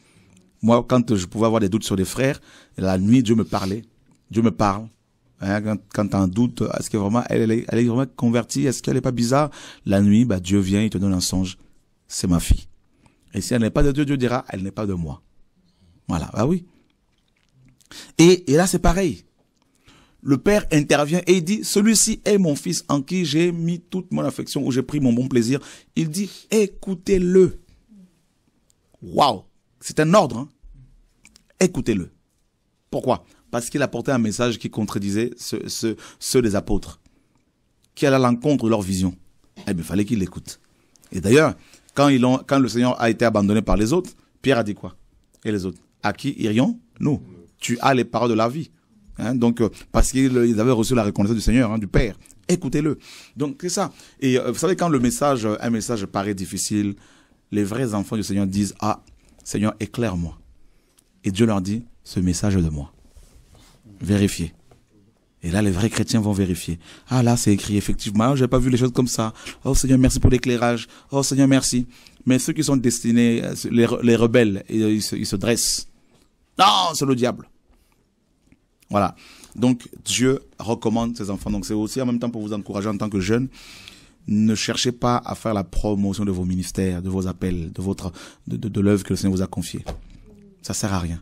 Moi, quand je pouvais avoir des doutes sur des frères, la nuit, Dieu me parlait. Dieu me parle. Hein, quand, tu as un doute, est-ce qu'elle vraiment elle, est, vraiment convertie Est-ce qu'elle n'est pas bizarre La nuit, bah, Dieu vient, il te donne un songe. C'est ma fille. Et si elle n'est pas de Dieu, Dieu dira, elle n'est pas de moi. Voilà, bah oui. Et, et là, c'est pareil. Le père intervient et il dit, celui-ci est mon fils en qui j'ai mis toute mon affection, où j'ai pris mon bon plaisir. Il dit, écoutez-le. Waouh C'est un ordre. Hein. Écoutez-le. Pourquoi Parce qu'il apportait un message qui contredisait ceux, des apôtres, qui allait à l'encontre de leur vision. Eh bien, fallait qu'il l'écoutent. Et d'ailleurs, quand, quand le Seigneur a été abandonné par les autres, Pierre a dit quoi Et les autres À qui irions Nous. Tu as les paroles de la vie. Hein. donc, euh, parce qu'ils avaient reçu la reconnaissance du Seigneur, hein, du Père. Écoutez-le. Donc, c'est ça. Et euh, vous savez, quand le message, un message paraît difficile, les vrais enfants du Seigneur disent Ah, Seigneur, éclaire-moi. Et Dieu leur dit Ce message de moi. Vérifiez. Et là, les vrais chrétiens vont vérifier. Ah là, c'est écrit effectivement. Ah, j'ai pas vu les choses comme ça. Oh Seigneur, merci pour l'éclairage. Oh Seigneur, merci. Mais ceux qui sont destinés, euh, les, les rebelles, ils se, ils se dressent. Non, c'est le diable. Voilà. Donc Dieu recommande ses enfants. Donc c'est aussi en même temps pour vous encourager en tant que jeunes ne cherchez pas à faire la promotion de vos ministères, de vos appels, de votre de, de, l'œuvre que le Seigneur vous a confiée. Ça sert à rien.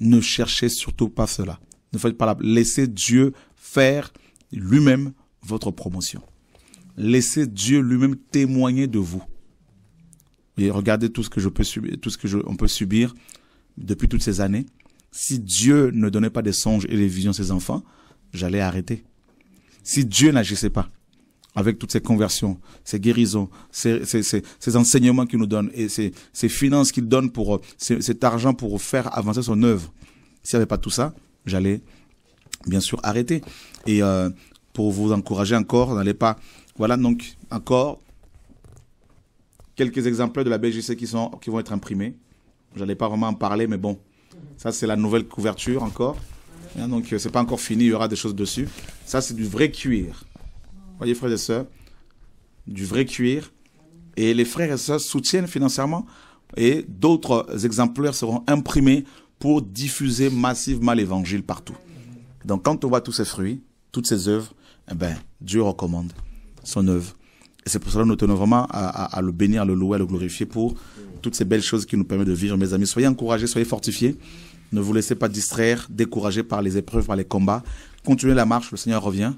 Ne cherchez surtout pas cela. Ne faites pas la laissez Dieu faire lui-même votre promotion. Laissez Dieu lui-même témoigner de vous. Et regardez tout ce que je peux subir, tout ce que je, on peut subir depuis toutes ces années. Si Dieu ne donnait pas des songes et des visions à ses enfants, j'allais arrêter. Si Dieu n'agissait pas, avec toutes ces conversions, ces guérisons, ces, enseignements qu'il nous donne et ces, finances qu'il donne pour euh, cet argent pour faire avancer son œuvre. S'il n'y avait pas tout ça, j'allais bien sûr arrêter. Et euh, pour vous encourager encore, n'allez pas. Voilà donc encore quelques exemplaires de la BGC qui sont qui vont être imprimés. Je n'allais pas vraiment en parler, mais bon, ça c'est la nouvelle couverture encore. Hein, donc n'est euh, pas encore fini, il y aura des choses dessus. Ça c'est du vrai cuir voyez frères et sœurs, du vrai cuir. Et les frères et sœurs soutiennent financièrement et d'autres exemplaires seront imprimés pour diffuser massivement l'évangile partout. Donc quand on voit tous ces fruits, toutes ces œuvres, eh ben, Dieu recommande son œuvre. Et c'est pour cela que nous tenons vraiment à, le bénir, à le louer, à le glorifier pour toutes ces belles choses qui nous permettent de vivre, mes amis. Soyez encouragés, soyez fortifiés. Ne vous laissez pas distraire, décourager par les épreuves, par les combats. Continuez la marche, le Seigneur revient.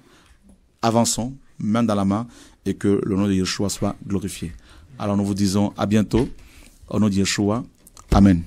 Avançons, main dans la main et que le nom de Yeshua soit glorifié. Alors nous vous disons à bientôt. Au nom de Yeshua. Amen.